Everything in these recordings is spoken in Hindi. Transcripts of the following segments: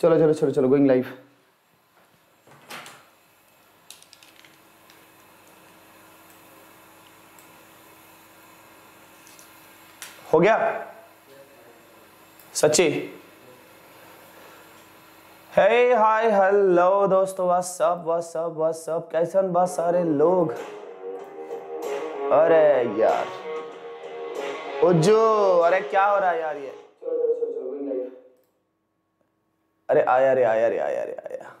चलो चलो चलो चलो गोइंग लाइव हो गया सच्ची हे हाय हेलो दोस्तों व्हाट्सअप व्हाट्सअप व्हाट्सअप कैसे बस सारे लोग अरे यार उज्जू अरे क्या हो रहा है यार ये अरे आया रे आया रे आया रे आया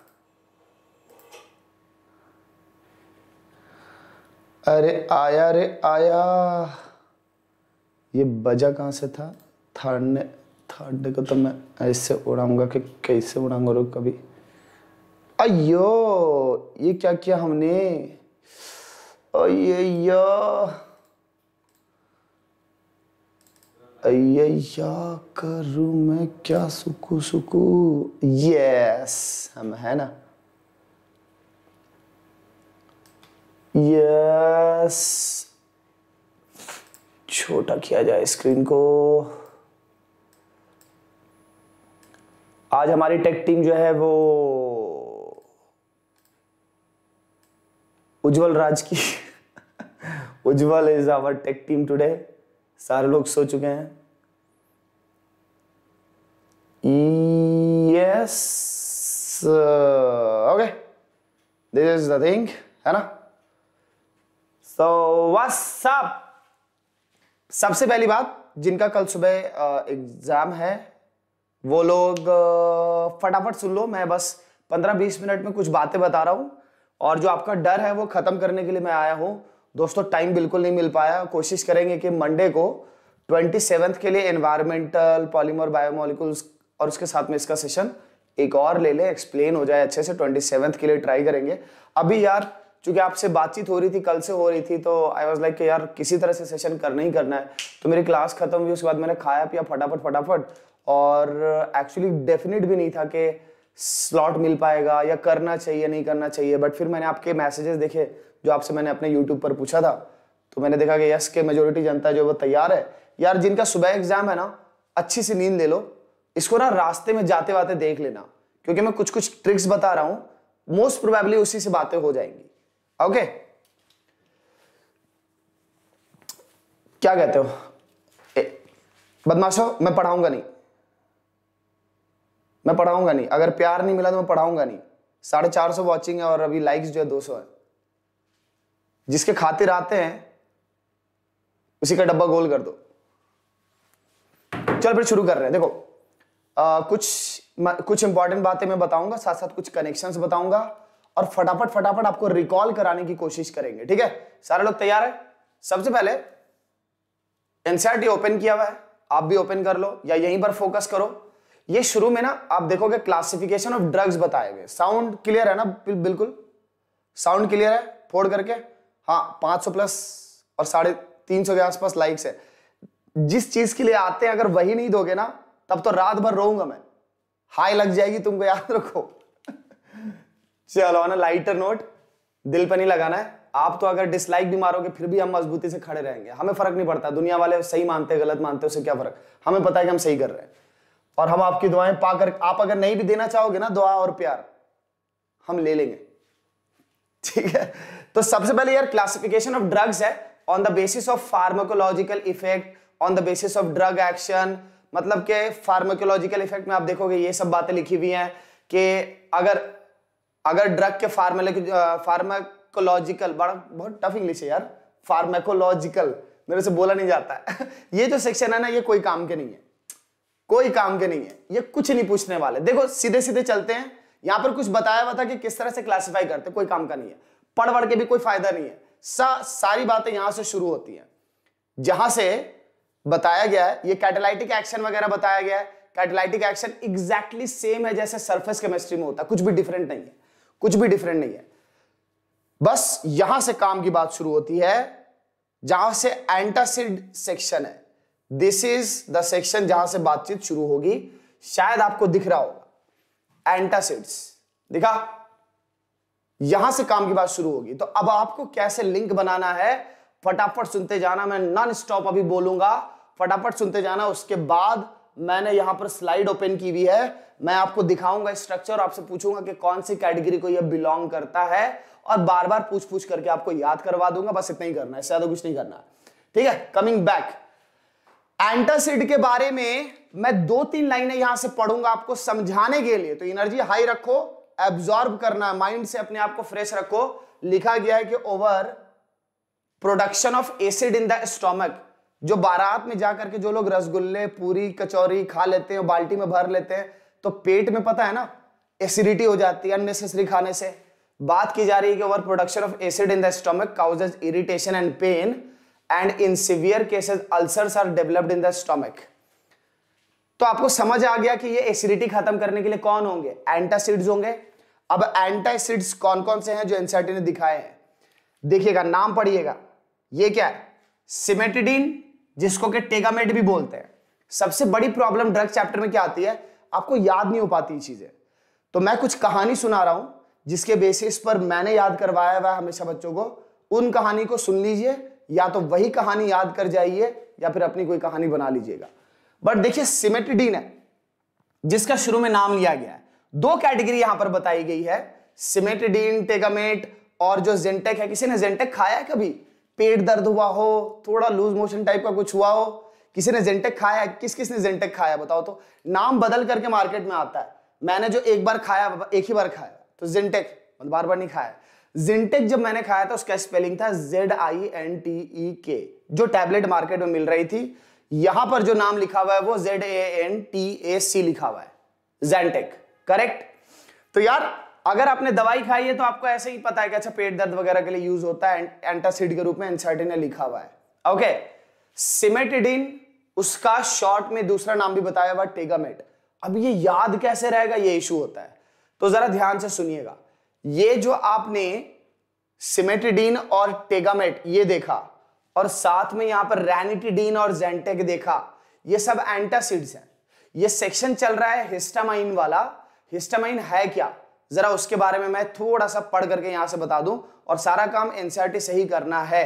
अरे आया रे आया ये बजा कहाँ से था थर्ड ने थर्ड को तो मैं ऐसे उड़ाऊंगा कि कैसे उड़ाऊंगा रुक कभी अयो ये क्या किया हमने अयो अय्या करू मैं क्या सुकू सुकू यस हम है ना यस छोटा किया जाए स्क्रीन को आज हमारी टेक टीम जो है वो उज्जवल राज की Ujjwal is our tech team today सारे लोग सो चुके हैं yes okay this is the thing है ना सो व्हाट्सअप सबसे पहली बात जिनका कल सुबह एग्जाम uh, है वो लोग uh, फटाफट सुन लो मैं बस 15-20 मिनट में कुछ बातें बता रहा हूं और जो आपका डर है वो खत्म करने के लिए मैं आया हूँ दोस्तों टाइम बिल्कुल नहीं मिल पाया कोशिश करेंगे कि मंडे को ट्वेंटी के लिए एनवायरमेंटल पॉलीमर बायोमोलिकुल्स और उसके साथ में इसका सेशन एक और ले लें एक्सप्लेन हो जाए अच्छे से ट्वेंटी के लिए ट्राई करेंगे अभी यार चूंकि आपसे बातचीत हो रही थी कल से हो रही थी तो आई वॉज लाइक यार किसी तरह से सेशन करना ही करना है तो मेरी क्लास खत्म हुई उसके बाद मैंने खाया पिया फटाफट फटाफट और एक्चुअली डेफिनेट भी नहीं था कि स्लॉट मिल पाएगा या करना चाहिए नहीं करना चाहिए बट फिर मैंने आपके मैसेजेस देखे जो आपसे मैंने अपने यूट्यूब पर पूछा था तो मैंने देखा कि यस के मेजोरिटी जनता जो वो तैयार है यार जिनका सुबह एग्जाम है ना अच्छी सी नींद ले लो इसको ना रास्ते में जाते वाते देख लेना क्योंकि मैं कुछ कुछ ट्रिक्स बता रहा हूं मोस्ट प्रोबेबली उसी से बातें हो जाएंगी ओके okay? क्या कहते हो बदमाशो मैं पढ़ाऊंगा नहीं मैं पढ़ाऊंगा नहीं अगर प्यार नहीं मिला तो मैं पढ़ाऊंगा नहीं साढ़े चार सौ वॉचिंग है और अभी लाइक्स जो है दो सौ है जिसके खातिर आते हैं उसी का डब्बा गोल कर दो चल फिर शुरू कर रहे हैं देखो आ, कुछ म, कुछ इंपॉर्टेंट बातें मैं बताऊंगा साथ साथ कुछ कनेक्शंस बताऊंगा और फटाफट फटाफट आपको रिकॉल कराने की कोशिश करेंगे ठीक है सारे लोग तैयार है सबसे पहले एनसीआरटी ओपन किया हुआ है आप भी ओपन कर लो या यहीं पर फोकस करो ये शुरू में ना आप देखोगे क्लासिफिकेशन ऑफ ड्रग्स बताए साउंड क्लियर है ना बिल्कुल साउंड क्लियर है फोड़ करके हाँ पांच सौ प्लस और साढ़े तीन सौ के आसपास लाइक्स है जिस चीज के लिए आते हैं अगर वही नहीं दोगे ना तब तो रात भर रोऊंगा मैं हाई लग जाएगी तुमको याद रखो चलो ना लाइटर नोट दिल पर नहीं लगाना है आप तो अगर डिसलाइक भी मारोगे फिर भी हम मजबूती से खड़े रहेंगे हमें फर्क नहीं पड़ता दुनिया वाले सही मानते हैं गलत मानते हैं उससे क्या फर्क हमें पता है कि हम सही कर रहे हैं और हम आपकी दुआएं पाकर आप अगर नहीं भी देना चाहोगे ना दुआ और प्यार हम ले लेंगे ठीक है तो सबसे पहले यार क्लासिफिकेशन ऑफ ड्रग्स है on the basis of pharmacological effect on the basis of drug action मतलब के फार्माकोलॉजिकल इफेक्ट में आप देखोगे ये सब बातें लिखी हुई हैं कि अगर अगर ड्रग के फार्माकोलॉजिकल बड़ा बहुत टफ इंग्लिश है यार फार्माकोलॉजिकल मेरे से बोला नहीं जाता है ये जो सेक्शन है ना ये कोई काम के नहीं है कोई काम के नहीं है ये कुछ नहीं पूछने वाले देखो सीधे सीधे चलते हैं यहां पर कुछ बताया हुआ था कि किस तरह से क्लासिफाई करते कोई काम का नहीं है पढ़ पढ़ के भी कोई फायदा नहीं है सा सारी बातें यहां से शुरू होती है जहां से बताया गया है ये कैटेलाइटिक एक्शन वगैरह बताया गया है कैटेलाइटिक एक्शन एग्जैक्टली सेम है जैसे सरफेस केमिस्ट्री में होता है कुछ भी डिफरेंट नहीं है कुछ भी डिफरेंट नहीं है बस यहां से काम की बात शुरू होती है जहां से एंटासिड सेक्शन है दिस इज द सेक्शन जहां से बातचीत शुरू होगी शायद आपको दिख रहा होगा एंटासिड्स देखा यहां से काम की बात शुरू होगी तो अब आपको कैसे लिंक बनाना है फटाफट सुनते जाना मैं नॉन स्टॉप अभी बोलूंगा फटाफट सुनते जाना उसके बाद मैंने यहां पर स्लाइड ओपन की हुई है मैं आपको दिखाऊंगा स्ट्रक्चर आपसे पूछूंगा कि कौन सी कैटेगरी को यह बिलोंग करता है और बार बार पूछ पूछ करके आपको याद करवा दूंगा बस इतना ही करना है ज्यादा कुछ नहीं करना ठीक है कमिंग बैक एंटासिड के बारे में मैं दो तीन लाइनें यहां से पढ़ूंगा आपको समझाने के लिए तो एनर्जी हाई रखो एब्जॉर्ब करना माइंड से अपने आप को फ्रेश रखो लिखा गया है कि over production of acid in the stomach जो बारात में जाकर के जो लोग रसगुल्ले पूरी कचौरी खा लेते हैं बाल्टी में भर लेते हैं तो पेट में पता है ना एसिडिटी हो जाती है अननेसेसरी खाने से बात की जा रही है कि over production of acid in the stomach causes irritation and pain and in severe cases ulcers are developed in the stomach तो आपको समझ आ गया कि ये एसिडिटी खत्म करने के लिए कौन होंगे एंटासिड्स होंगे अब एंटासिड्स कौन कौन से हैं जो एनसीईआरटी e ने दिखाए हैं देखिएगा नाम पढ़िएगा ये क्या है सिमेटिडीन जिसको के टेगामेट भी बोलते हैं सबसे बड़ी प्रॉब्लम ड्रग चैप्टर में क्या आती है आपको याद नहीं हो पाती चीजें तो मैं कुछ कहानी सुना रहा हूं जिसके बेसिस पर मैंने याद करवाया हुआ हमेशा बच्चों को उन कहानी को सुन लीजिए या तो वही कहानी याद कर जाइए या फिर अपनी कोई कहानी बना लीजिएगा बट देखिए सिमेटिडीन है जिसका शुरू में नाम लिया गया है दो कैटेगरी यहां पर बताई गई है सिमेटिडीन टेगामेट और जो जेंटेक है किसी ने जेंटेक खाया है कभी पेट दर्द हुआ हो थोड़ा लूज मोशन टाइप का कुछ हुआ हो किसी ने जेंटेक खाया है किस किस ने जेंटेक खाया बताओ तो नाम बदल करके मार्केट में आता है मैंने जो एक बार खाया एक ही बार खाया तो जेंटेक बार बार नहीं खाया जिंटेक जब मैंने खाया था उसका स्पेलिंग था Z I N T E K जो टैबलेट मार्केट में मिल रही थी यहां पर जो नाम लिखा हुआ है वो Z A N T A C लिखा हुआ है जेंटेक करेक्ट तो यार अगर आपने दवाई खाई है तो आपको ऐसे ही पता है कि अच्छा पेट दर्द वगैरह के लिए यूज होता है एंटासिड के रूप में एंसाइटिन लिखा हुआ है ओके सिमेटिडिन उसका शॉर्ट में दूसरा नाम भी बताया हुआ टेगामेट अब ये याद कैसे रहेगा ये इशू होता है तो जरा ध्यान से सुनिएगा ये जो आपने सिमेटिडीन और टेगामेट ये देखा और साथ में यहां पर रैनिटिडीन और जेंटेक देखा ये सब एंटासिड्स हैं ये सेक्शन चल रहा है हिस्टामाइन वाला हिस्टामाइन है क्या जरा उसके बारे में मैं थोड़ा सा पढ़ करके यहां से बता दूं और सारा काम एनसीआरटी से ही करना है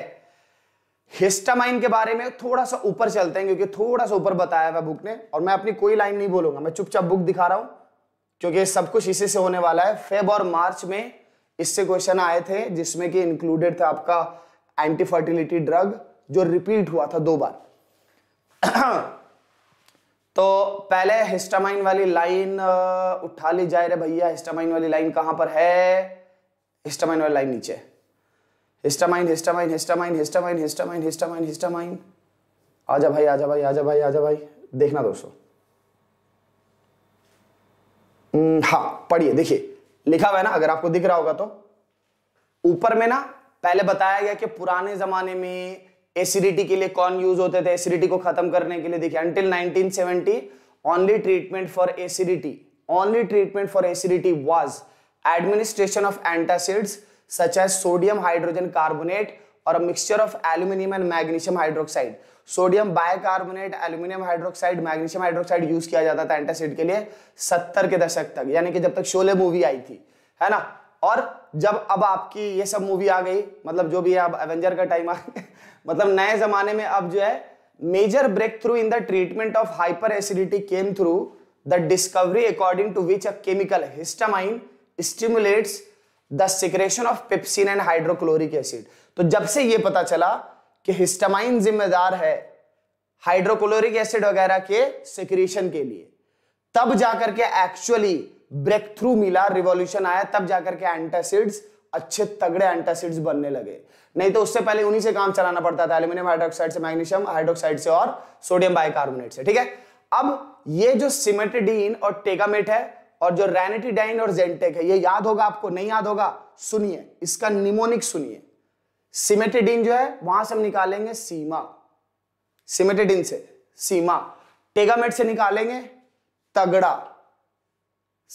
हिस्टामाइन के बारे में थोड़ा सा ऊपर चलते हैं क्योंकि थोड़ा सा ऊपर बताया हुआ बुक ने और मैं अपनी कोई लाइन नहीं बोलूंगा मैं चुपचाप बुक दिखा रहा हूं क्योंकि सब कुछ इसी से होने वाला है फेब और मार्च में इससे क्वेश्चन आए थे जिसमें कि इंक्लूडेड था आपका एंटी फर्टिलिटी ड्रग जो रिपीट हुआ था दो बार तो पहले हिस्टामाइन वाली लाइन उठा ली जाए रे भैया हिस्टामाइन वाली लाइन कहां पर है हिस्टामाइन वाली लाइन नीचे histamine histamine histamine histamine histamine histamine histamine आजा भाई आजा भाई आजा भाई आजा भाई देखना दोस्तों हम्म, हाँ पढ़िए देखिए लिखा हुआ है ना अगर आपको दिख रहा होगा तो ऊपर में ना पहले बताया गया कि पुराने जमाने में एसिडिटी के लिए कौन यूज होते थे एसिडिटी को खत्म करने के लिए देखिए until 1970 only treatment for acidity only treatment for acidity was administration of antacids such as sodium hydrogen carbonate और mixture of aluminium and magnesium hydroxide sodium bicarbonate aluminium hydroxide magnesium hydroxide use किया जाता था एंटासिड के लिए सत्तर के दशक तक यानी कि जब तक शोले मूवी आई थी है ना और जब अब आपकी ये सब मूवी आ गई मतलब जो भी है अब एवेंजर का टाइम आ मतलब नए जमाने में अब जो है major breakthrough in the treatment of hyperacidity came through the discovery according to which a chemical histamine stimulates the secretion of pepsin and hydrochloric acid तो जब से ये पता चला कि हिस्टामाइन जिम्मेदार है हाइड्रोक्लोरिक एसिड वगैरह के सिक्रेशन के लिए तब जाकर के एक्चुअली ब्रेक थ्रू मिला रिवॉल्यूशन आया तब जाकर के एंटासिड्स अच्छे तगड़े एंटासिड्स बनने लगे नहीं तो उससे पहले उन्हीं से काम चलाना पड़ता था एल्यूमिनियम हाइड्रोक्साइड से मैग्नीशियम हाइड्रोक्साइड से और सोडियम बाइकार्बोनेट से ठीक है अब ये जो सिमेटेडीन और टेगामेट है और जो रैनिटीडाइन और जेंटेक है ये याद होगा आपको नहीं याद होगा सुनिए इसका निमोनिक सुनिए सिमेटेडिन जो है वहां से हम निकालेंगे सीमा सिमेटेडिन से सीमा टेगामेट से निकालेंगे तगड़ा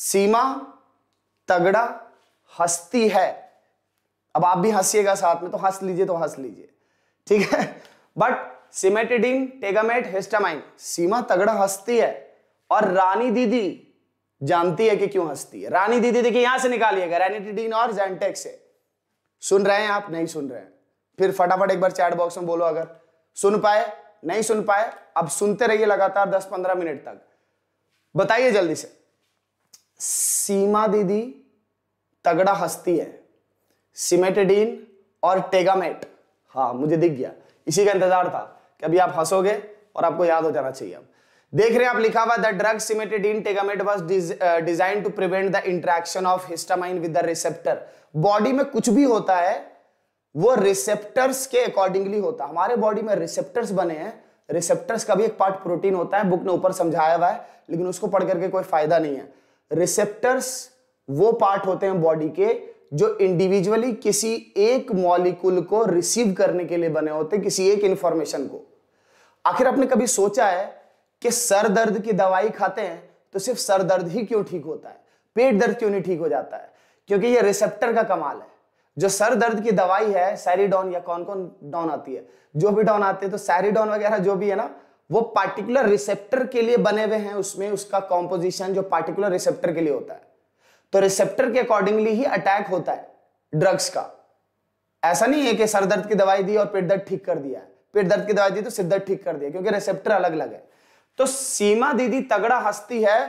सीमा तगड़ा हस्ती है अब आप भी हंसिएगा साथ में तो हंस लीजिए तो हंस लीजिए ठीक है बट सिमेटेडिन टेगामेट हिस्टामाइन सीमा तगड़ा हस्ती है और रानी दीदी जानती है कि क्यों हंसती है रानी दीदी देखिए यहां से निकालिएगा रानी दीदी और जेंटेक्स से सुन रहे हैं आप नहीं सुन रहे हैं फिर फटाफट एक बार चैट बॉक्स में बोलो अगर सुन पाए नहीं सुन पाए अब सुनते रहिए लगातार 10-15 मिनट तक बताइए जल्दी से सीमा दीदी तगड़ा हस्ती है सिमेटेडीन और टेगामेट हाँ मुझे दिख गया इसी का इंतजार था कि अभी आप हंसोगे और आपको याद हो जाना चाहिए अब देख रहे हैं आप लिखा हुआ the drug cimetidine Tagamet was designed to prevent the interaction of histamine with the receptor body में कुछ भी होता है वो रिसेप्टर्स के अकॉर्डिंगली होता है हमारे बॉडी में रिसेप्टर्स बने हैं रिसेप्टर्स का भी एक पार्ट प्रोटीन होता है बुक ने ऊपर समझाया हुआ है लेकिन उसको पढ़ करके कोई फायदा नहीं है रिसेप्टर्स वो पार्ट होते हैं बॉडी के जो इंडिविजुअली किसी एक मॉलिक्यूल को रिसीव करने के लिए बने होते हैं किसी एक इंफॉर्मेशन को आखिर आपने कभी सोचा है कि सर दर्द की दवाई खाते हैं तो सिर्फ सर दर्द ही क्यों ठीक होता है पेट दर्द क्यों नहीं ठीक हो जाता है क्योंकि ये रिसेप्टर का कमाल है जो सर दर्द की दवाई है सैरिडॉन या कौन कौन डॉन आती है जो भी डॉन आते हैं तो सैरिडॉन वगैरह जो भी है ना वो पार्टिकुलर रिसेप्टर के लिए बने हुए हैं उसमें उसका कॉम्पोजिशन जो पार्टिकुलर रिसेप्टर के लिए होता है तो रिसेप्टर के अकॉर्डिंगली ही अटैक होता है ड्रग्स का ऐसा नहीं है कि सर दर्द की दवाई दी और पेट दर्द ठीक कर दिया है पेट दर्द की दवाई दी तो सिर दर्द ठीक कर दिया क्योंकि रिसेप्टर अलग अलग है तो सीमा दीदी तगड़ा हस्ती है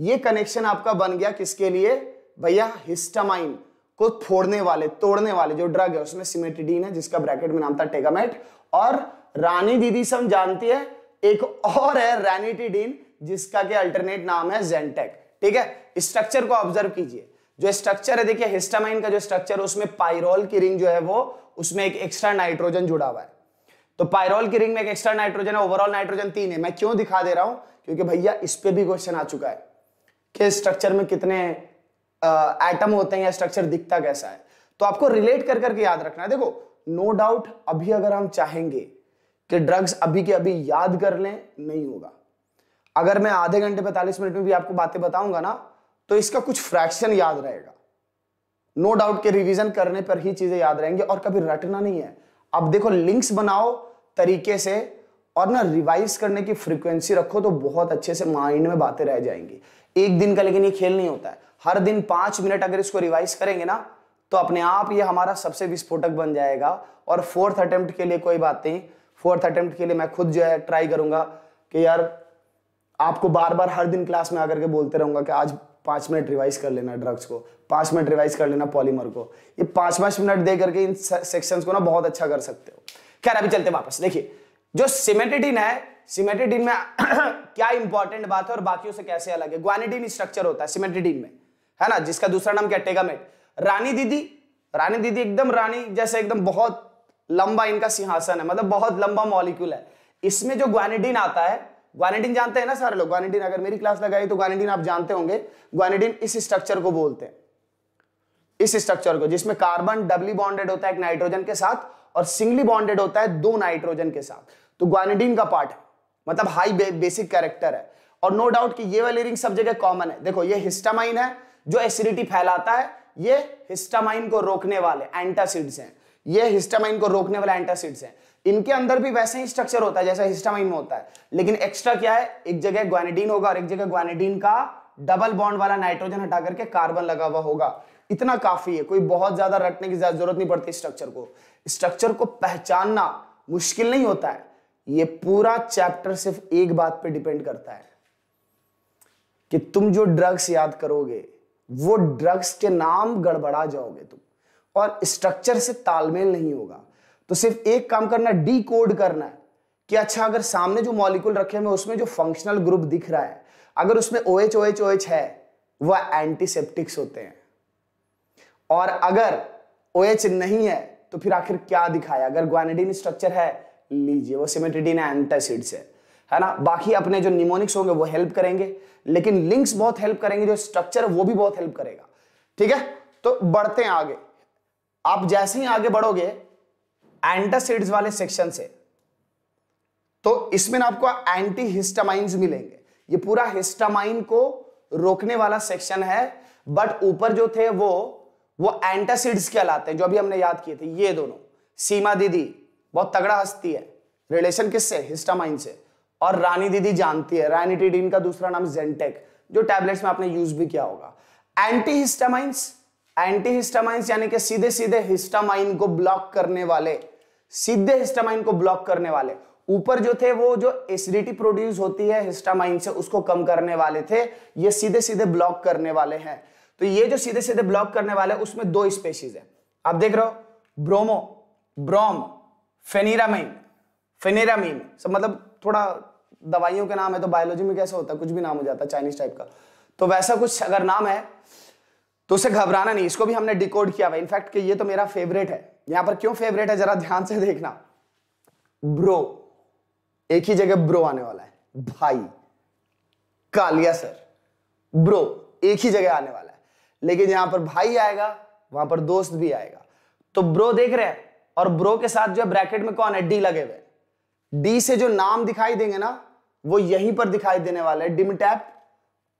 ये कनेक्शन आपका बन गया किसके लिए भैया हिस्टामाइन को फोड़ने वाले तोड़ने वाले जो ड्रग है उसमें सिमेटिडीन है जिसका ब्रैकेट में नाम था टेगामेट और रानी दीदी से हम जानती है एक और है रैनिटीडीन जिसका के अल्टरनेट नाम है जेंटेक ठीक है स्ट्रक्चर को ऑब्जर्व कीजिए जो स्ट्रक्चर है देखिए हिस्टामाइन का जो स्ट्रक्चर है उसमें पायरोल की रिंग जो है वो उसमें एक एक्स्ट्रा नाइट्रोजन जुड़ा हुआ है तो पायरोल की रिंग में एक एक्स्ट्रा नाइट्रोजन है ओवरऑल नाइट्रोजन तीन है मैं क्यों दिखा दे रहा हूं क्योंकि भैया इस पर भी क्वेश्चन आ चुका है कि स्ट्रक्चर में कितने एटम होते हैं या स्ट्रक्चर दिखता कैसा है तो आपको रिलेट कर करके याद रखना है देखो नो no डाउट अभी अगर हम चाहेंगे कि ड्रग्स अभी के अभी याद कर लें नहीं होगा अगर मैं आधे घंटे पैंतालीस मिनट में भी आपको बातें बताऊंगा ना तो इसका कुछ फ्रैक्शन याद रहेगा नो no डाउट के रिवीजन करने पर ही चीजें याद रहेंगी और कभी रटना नहीं है अब देखो लिंक्स बनाओ तरीके से और ना रिवाइज करने की फ्रिक्वेंसी रखो तो बहुत अच्छे से माइंड में बातें रह जाएंगी एक दिन का लेकिन ये खेल नहीं होता है हर दिन पांच मिनट अगर इसको रिवाइज करेंगे ना तो अपने आप ये हमारा सबसे विस्फोटक बन जाएगा और फोर्थ अटेम्प्ट के लिए कोई बात नहीं फोर्थ अटेम्प्ट के लिए मैं खुद जो है ट्राई करूंगा कि यार आपको बार बार हर दिन क्लास में आकर के बोलते रहूंगा कि आज पाँच मिनट रिवाइज कर लेना ड्रग्स को पाँच मिनट रिवाइज कर लेना पॉलीमर को ये पाँच पाँच मिनट दे करके इन सेक्शंस को ना बहुत अच्छा कर सकते हो खैर अभी चलते वापस देखिए जो सिमेटेटिन है सिमेटेटिन में क्या इंपॉर्टेंट बात है और बाकियों से कैसे अलग है ग्वानिटिन स्ट्रक्चर होता है सिमेटेटिन में है ना जिसका दूसरा नाम क्या टेगामेट रानी दीदी रानी दीदी एकदम रानी जैसे एकदम बहुत लंबा इनका सिंहासन है मतलब बहुत लंबा मॉलिक्यूल है इसमें जो ग्वानिडीन आता है ग्वानिडिन जानते हैं ना सारे लोग ग्वानिडिन अगर मेरी क्लास लगाई तो ग्वानिडिन आप जानते होंगे ग्वानिडिन इस स्ट्रक्चर को बोलते हैं इस स्ट्रक्चर को जिसमें कार्बन डबली बॉन्डेड होता है एक नाइट्रोजन के साथ और सिंगली बॉन्डेड होता है दो नाइट्रोजन के साथ तो ग्वानिडिन का पार्ट मतलब हाई बे, बेसिक कैरेक्टर है और नो डाउट कि ये वाली रिंग सब जगह कॉमन है देखो ये हिस्टामाइन है जो एसिडिटी फैलाता है ये हिस्टामाइन को रोकने वाले एंटासिड्स हैं ये हिस्टामाइन को रोकने वाले एंटासिड्स हैं इनके अंदर भी वैसे ही स्ट्रक्चर होता है जैसा हिस्टामाइन में होता है लेकिन एक्स्ट्रा क्या है एक जगह ग्वानिडीन होगा और एक जगह ग्वानिडीन का डबल बॉन्ड वाला नाइट्रोजन हटा करके कार्बन लगा हुआ होगा इतना काफी है कोई बहुत ज्यादा रटने की जरूरत नहीं पड़ती स्ट्रक्चर को स्ट्रक्चर को पहचानना मुश्किल नहीं होता है ये पूरा चैप्टर सिर्फ एक बात पे डिपेंड करता है कि तुम जो ड्रग्स याद करोगे वो ड्रग्स के नाम गड़बड़ा जाओगे तुम और स्ट्रक्चर से तालमेल नहीं होगा तो सिर्फ एक काम करना डी कोड करना है कि अच्छा अगर सामने जो मॉलिक्यूल रखे हुए उसमें जो फंक्शनल ग्रुप दिख रहा है अगर उसमें O H O H O H है वह एंटीसेप्टिक्स होते हैं और अगर ओ एच नहीं है तो फिर आखिर क्या दिखाया अगर ग्वानिडीन स्ट्रक्चर है लीजिए वो सिमेटिडिन एंटासिड्स है है ना बाकी अपने जो निमोनिक्स होंगे वो हेल्प करेंगे लेकिन लिंक्स बहुत हेल्प करेंगे जो स्ट्रक्चर वो भी बहुत हेल्प करेगा ठीक है तो बढ़ते हैं आगे आप जैसे ही आगे बढ़ोगे एंटासिड्स वाले सेक्शन से तो इसमें आपको एंटी हिस्टामाइंस मिलेंगे ये पूरा हिस्टामाइन को रोकने वाला सेक्शन है बट ऊपर जो थे वो वो एंटासिड्स कहलाते हैं जो अभी हमने याद किए थे ये दोनों सीमा दीदी बहुत तगड़ा हस्ती है रिलेशन किससे हिस्टामाइन से और रानी दीदी जानती है रानीटीडीन का दूसरा नाम जेंटेक जो टैबलेट्स में आपने यूज भी किया होगा एंटी हिस्टामाइंस एंटी हिस्टामाइंस यानी कि सीधे सीधे हिस्टामाइन को ब्लॉक करने वाले सीधे हिस्टामाइन को ब्लॉक करने वाले ऊपर जो थे वो जो एसिडिटी प्रोड्यूस होती है हिस्टामाइन से उसको कम करने वाले थे ये सीधे सीधे ब्लॉक करने वाले हैं तो ये जो सीधे सीधे ब्लॉक करने वाले उसमें दो स्पेशीज है आप देख रहे हो ब्रोमो ब्रोम फेनिरामाइन फेनेरामीन सब मतलब थोड़ा दवाइयों के नाम है तो बायोलॉजी में कैसे होता है कुछ भी नाम हो जाता है चाइनीज टाइप का तो वैसा कुछ अगर नाम है तो उसे घबराना नहीं इसको भी हमने डिकोड किया हुआ इनफैक्ट कि ये तो मेरा फेवरेट है यहां पर क्यों फेवरेट है जरा ध्यान से देखना ब्रो एक ही जगह ब्रो आने वाला है भाई कालिया सर ब्रो एक ही जगह आने वाला है लेकिन यहां पर भाई आएगा वहां पर दोस्त भी आएगा तो ब्रो देख रहे हैं और ब्रो के साथ जो है ब्रैकेट में कौन है डी लगे हुए डी से जो नाम दिखाई देंगे ना वो यहीं पर दिखाई देने वाला है डिमिटैप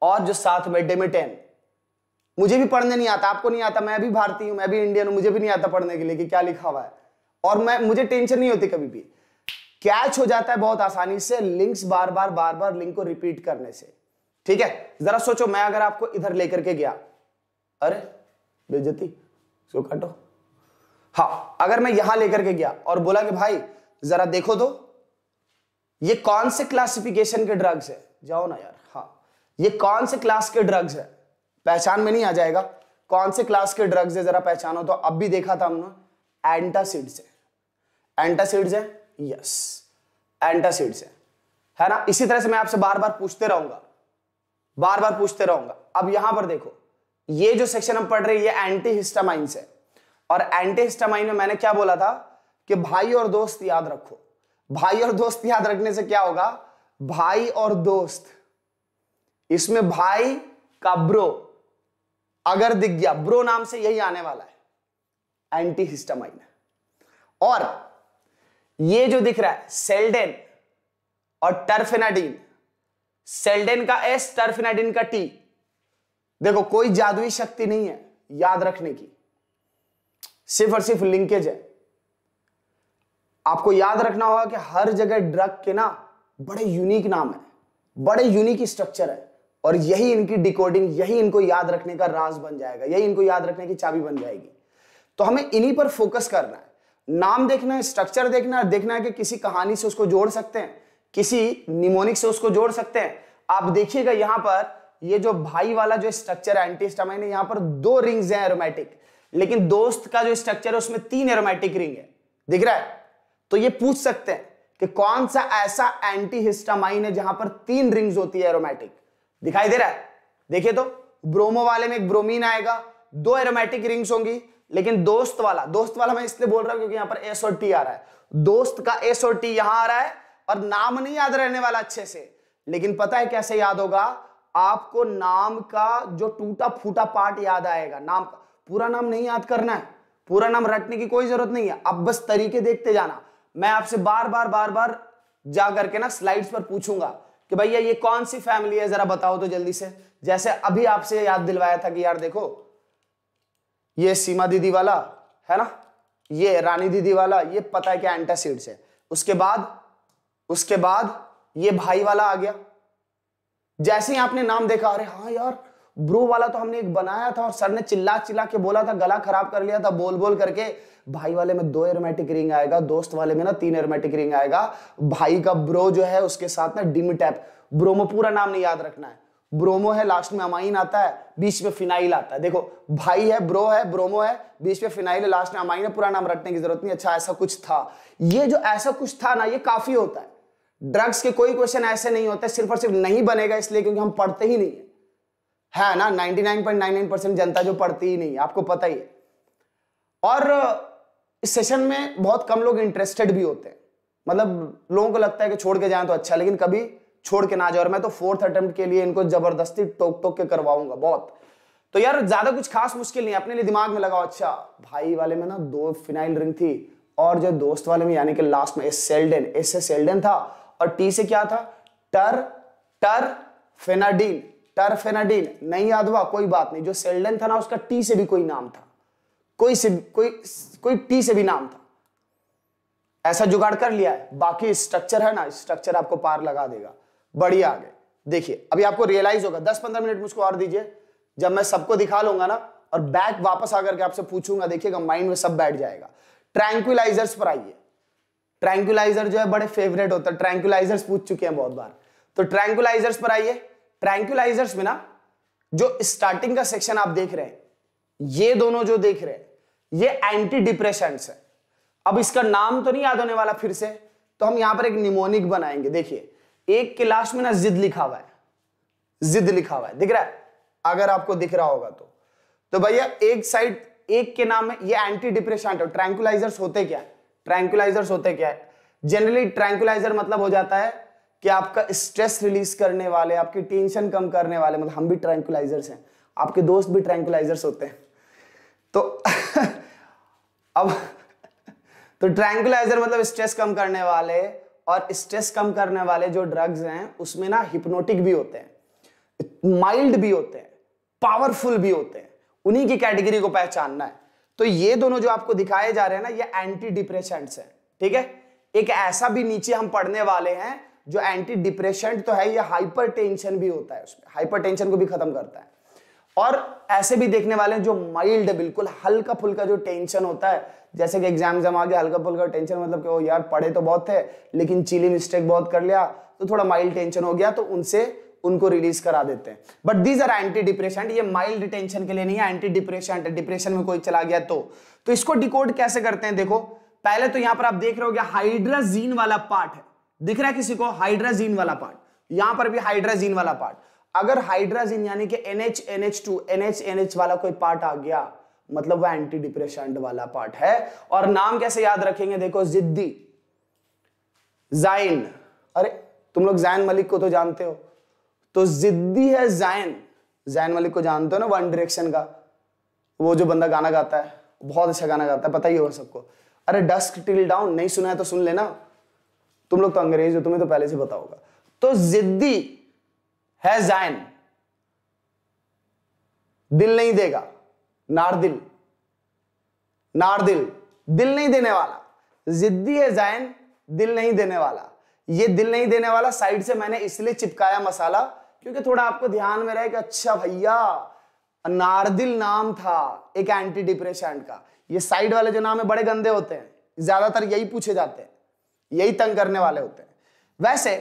और जो साथ में डिमिटेन मुझे भी पढ़ने नहीं आता आपको नहीं आता मैं भी भारतीय हूं मैं भी इंडियन हूं मुझे भी नहीं आता पढ़ने के लिए कि क्या लिखा हुआ है और मैं मुझे टेंशन नहीं होती कभी भी कैच हो जाता है बहुत आसानी से लिंक्स बार बार बार बार लिंक को रिपीट करने से ठीक है जरा सोचो मैं अगर आपको इधर लेकर के गया अरे बेजती काटो हाँ अगर मैं यहां लेकर के गया और बोला कि भाई जरा देखो तो ये कौन से क्लासिफिकेशन के ड्रग्स है जाओ ना यार हाँ ये कौन से क्लास के ड्रग्स है पहचान में नहीं आ जाएगा कौन से क्लास के ड्रग्स है जरा पहचानो तो अब भी देखा था हमने एंटासिड्स है एंटासिड्स है यस एंटासिड्स है है ना इसी तरह से मैं आपसे बार बार पूछते रहूंगा बार बार पूछते रहूंगा अब यहां पर देखो ये जो सेक्शन हम पढ़ रहे हैं ये एंटी हिस्टामाइंस है और एंटी हिस्टामाइन में मैंने क्या बोला था कि भाई और दोस्त याद रखो भाई और दोस्त याद रखने से क्या होगा भाई और दोस्त इसमें भाई का ब्रो अगर दिख गया ब्रो नाम से यही आने वाला है एंटी हिस्टामाइन और ये जो दिख रहा है सेल्डेन और टर्फेनाडीन सेल्डेन का एस टर्फेनाडीन का टी देखो कोई जादुई शक्ति नहीं है याद रखने की सिर्फ और सिर्फ लिंकेज है आपको याद रखना होगा कि हर जगह ड्रग के ना बड़े यूनिक नाम है बड़े यूनिक स्ट्रक्चर है और यही इनकी डिकोडिंग यही इनको याद रखने का राज बन जाएगा यही इनको याद रखने की चाबी बन जाएगी तो हमें इन्हीं पर फोकस करना है नाम देखना है स्ट्रक्चर देखना है देखना है कि किसी कहानी से उसको जोड़ सकते हैं किसी निमोनिक से उसको जोड़ सकते हैं आप देखिएगा यहां पर ये जो भाई वाला जो स्ट्रक्चर है एंटीस्टामाइन है यहां पर दो रिंग्स हैं एरोमेटिक लेकिन दोस्त का जो स्ट्रक्चर है उसमें तीन एरोमेटिक रिंग है दिख रहा है तो ये पूछ सकते हैं कि कौन सा ऐसा एंटी हिस्टामाइन है जहां पर तीन रिंग्स होती है एरोमेटिक दिखाई दे रहा है देखिए तो ब्रोमो वाले में एक ब्रोमीन आएगा दो एरोमेटिक रिंग्स होंगी लेकिन दोस्त वाला दोस्त वाला मैं इसलिए बोल रहा हूं क्योंकि यहां पर एस और टी आ रहा है दोस्त का एस और टी यहां आ रहा है और नाम नहीं याद रहने वाला अच्छे से लेकिन पता है कैसे याद होगा आपको नाम का जो टूटा फूटा पार्ट याद आएगा नाम का पूरा नाम नहीं याद करना है पूरा नाम रटने की कोई जरूरत नहीं है अब बस तरीके देखते जाना मैं आपसे बार बार बार बार जा करके ना स्लाइड्स पर पूछूंगा कि भैया ये कौन सी फैमिली है जरा बताओ तो जल्दी से जैसे अभी आपसे याद दिलवाया था कि यार देखो ये सीमा दीदी वाला है ना ये रानी दीदी वाला ये पता है क्या एंटासीड से उसके बाद उसके बाद ये भाई वाला आ गया जैसे ही आपने नाम देखा अरे हाँ यार ब्रो वाला तो हमने एक बनाया था और सर ने चिल्ला चिल्ला के बोला था गला खराब कर लिया था बोल बोल करके भाई वाले में दो एरोमेटिक रिंग आएगा दोस्त वाले में ना तीन एरोमेटिक रिंग आएगा भाई का ब्रो जो है उसके साथ ना डिमिटैप ब्रोमो पूरा नाम नहीं याद रखना है ब्रोमो है लास्ट में अमाइन आता है बीच में फिनाइल आता है देखो भाई है ब्रो है ब्रोमो है बीच में फिनाइल है लास्ट में अमाइन है पूरा नाम रटने की जरूरत नहीं अच्छा ऐसा कुछ था ये जो ऐसा कुछ था ना ये काफी होता है ड्रग्स के कोई क्वेश्चन ऐसे नहीं होते सिर्फ और सिर्फ नहीं बनेगा इसलिए क्योंकि हम पढ़ते ही नहीं है है ना 99.99 परसेंट जनता जो पढ़ती ही नहीं है आपको पता ही है और इस सेशन में बहुत कम लोग इंटरेस्टेड भी होते हैं मतलब लोगों को लगता है कि छोड़ के जाए तो अच्छा लेकिन कभी छोड़ के ना जाओ और मैं तो फोर्थ अटेम्प्ट के लिए इनको जबरदस्ती टोक टोक के करवाऊंगा बहुत तो यार ज्यादा कुछ खास मुश्किल नहीं अपने लिए दिमाग में लगाओ अच्छा भाई वाले में ना दो फिनाइल रिंग थी और जो दोस्त वाले में यानी कि लास्ट में एस सेल्डन एस से सेल्डन था और टी से क्या था टर टर फेनाडीन टर फेनाडीन नहीं याद हुआ कोई बात नहीं जो सेल्डन था ना उसका टी से भी कोई नाम था कोई से कोई कोई टी से भी नाम था ऐसा जुगाड़ कर लिया है बाकी स्ट्रक्चर है ना स्ट्रक्चर आपको पार लगा देगा बढ़िया आगे देखिए अभी आपको रियलाइज होगा दस पंद्रह मिनट मुझको और दीजिए जब मैं सबको दिखा लूंगा ना और बैक वापस आकर के आपसे पूछूंगा देखिएगा माइंड में सब बैठ जाएगा ट्रैंक्विलाइजर्स पर आइए ट्रैंक्विलाइजर जो है बड़े फेवरेट होता है ट्रैंक्विलाइजर्स पूछ चुके हैं बहुत बार तो ट्रैंक्विलाइजर्स पर आइए ट्रैंक्विलाइजर्स में ना जो स्टार्टिंग का सेक्शन आप देख रहे हैं ये दोनों जो देख रहे हैं ये एंटी डिप्रेशंट्स है अब इसका नाम तो नहीं याद होने वाला फिर से तो हम यहां पर एक निमोनिक बनाएंगे देखिए एक क्लास में ना जिद लिखा हुआ है जिद लिखा हुआ है दिख रहा है अगर आपको दिख रहा होगा तो तो भैया एक साइड एक के नाम है ये एंटी डिप्रेशन है ट्रैंकुलाइजर्स होते क्या है ट्रैंकुलाइजर्स होते क्या है जनरली ट्रैंकुलाइजर मतलब हो जाता है कि आपका स्ट्रेस रिलीज करने वाले आपकी टेंशन कम करने वाले मतलब हम भी ट्रैंकुलाइजर्स हैं आपके दोस्त भी ट्रैंकुलाइजर्स होते हैं तो अब तो ट्रैंकुलाइजर मतलब स्ट्रेस कम करने वाले और स्ट्रेस कम करने वाले जो ड्रग्स हैं उसमें ना हिप्नोटिक भी होते हैं माइल्ड भी होते हैं पावरफुल भी होते हैं उन्हीं की कैटेगरी को पहचानना है तो ये दोनों जो आपको दिखाए जा रहे हैं ना ये एंटी डिप्रेशन हैं ठीक है एक ऐसा भी नीचे हम पढ़ने वाले हैं जो एंटी डिप्रेशन तो है ये हाइपर टेंशन भी होता है उसमें हाइपर टेंशन को भी खत्म करता है और ऐसे भी देखने वाले हैं जो माइल्ड बिल्कुल हल्का फुल्का जो टेंशन होता है जैसे कि एग्जाम जम आ गया हल्का फुल्का टेंशन मतलब कि वो यार पढ़े तो बहुत थे लेकिन चिली मिस्टेक बहुत कर लिया तो थोड़ा माइल्ड टेंशन हो गया तो उनसे उनको रिलीज करा देते हैं but these are anti depression ये माइल्ड टेंशन के लिए नहीं है एंटी डिप्रेशन डिप्रेशन में कोई चला गया तो तो इसको डिकोड कैसे करते हैं देखो पहले तो यहां पर आप देख रहे हो हाइड्राजीन वाला पार्ट है दिख रहा है किसी को हाइड्राजीन वाला पार्ट यहां पर भी हाइड्राजीन वाला पार्ट अगर हाइड्राजिन यानी कि NH NH two NH NH वाला कोई पार्ट आ गया मतलब वह एंटी डिप्रेशन वाला पार्ट है और नाम कैसे याद रखेंगे देखो जिद्दी जाइन अरे तुम लोग जैन मलिक को तो जानते हो तो जिद्दी है जैन जैन मलिक को जानते हो ना वन डायरेक्शन का वो जो बंदा गाना गाता है बहुत अच्छा गाना गाता है पता ही होगा सबको अरे डस्क टिल डाउन नहीं सुना है तो सुन लेना तुम लोग तो अंग्रेज हो तुम्हें तो पहले से पता होगा तो जिद्दी है जैन दिल नहीं देगा नारदिल नारदिल दिल नहीं देने वाला जिद्दी है जैन दिल नहीं देने वाला ये दिल नहीं देने वाला साइड से मैंने इसलिए चिपकाया मसाला क्योंकि थोड़ा आपको ध्यान में रहे कि अच्छा भैया नारदिल नाम था एक एंटी डिप्रेशन का ये साइड वाले जो नाम है बड़े गंदे होते हैं ज्यादातर यही पूछे जाते हैं यही तंग करने वाले होते हैं वैसे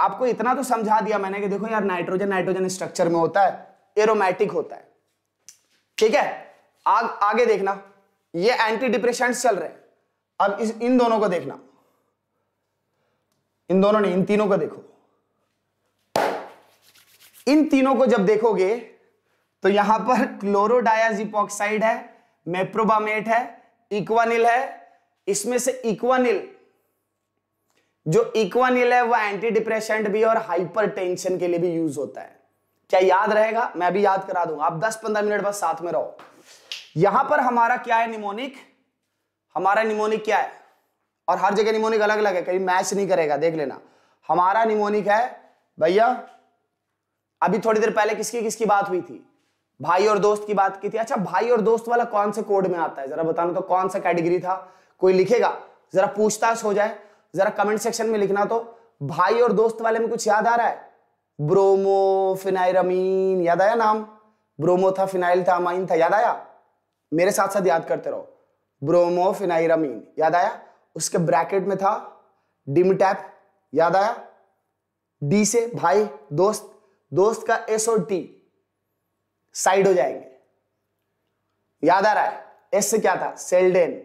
आपको इतना तो समझा दिया मैंने कि देखो यार नाइट्रोजन नाइट्रोजन स्ट्रक्चर में होता है एरोमेटिक होता है ठीक है आ, आगे देखना ये एंटी डिप्रेशन चल रहे हैं अब इस इन दोनों को देखना इन दोनों ने इन तीनों को देखो इन तीनों को जब देखोगे तो यहां पर क्लोरोडायाजिपोक्साइड है मेप्रोबामेट है इक्वानिल है इसमें से इक्वानिल जो इक्वानिल है वह एंटी डिप्रेशन भी और हाइपर टेंशन के लिए भी यूज होता है क्या याद रहेगा मैं भी याद करा दूंगा आप 10-15 मिनट बस साथ में रहो यहां पर हमारा क्या है निमोनिक हमारा निमोनिक क्या है और हर जगह निमोनिक अलग अलग है कहीं मैच नहीं करेगा देख लेना हमारा निमोनिक है भैया अभी थोड़ी देर पहले किसकी किसकी बात हुई थी भाई और दोस्त की बात की थी अच्छा भाई और दोस्त वाला कौन से कोड में आता है जरा बताना तो कौन सा कैटेगरी था कोई लिखेगा जरा पूछताछ हो जाए जरा कमेंट सेक्शन में लिखना तो भाई और दोस्त वाले में कुछ याद आ रहा है ब्रोमो फिनाइरामीन याद आया नाम ब्रोमो था फिनाइल था अमाइन था याद आया मेरे साथ साथ याद करते रहो ब्रोमो फिनाइरामीन याद आया उसके ब्रैकेट में था डिम टैप याद आया डी से भाई दोस्त दोस्त का एस और टी साइड हो जाएंगे याद आ रहा है एस से क्या था सेल्डेन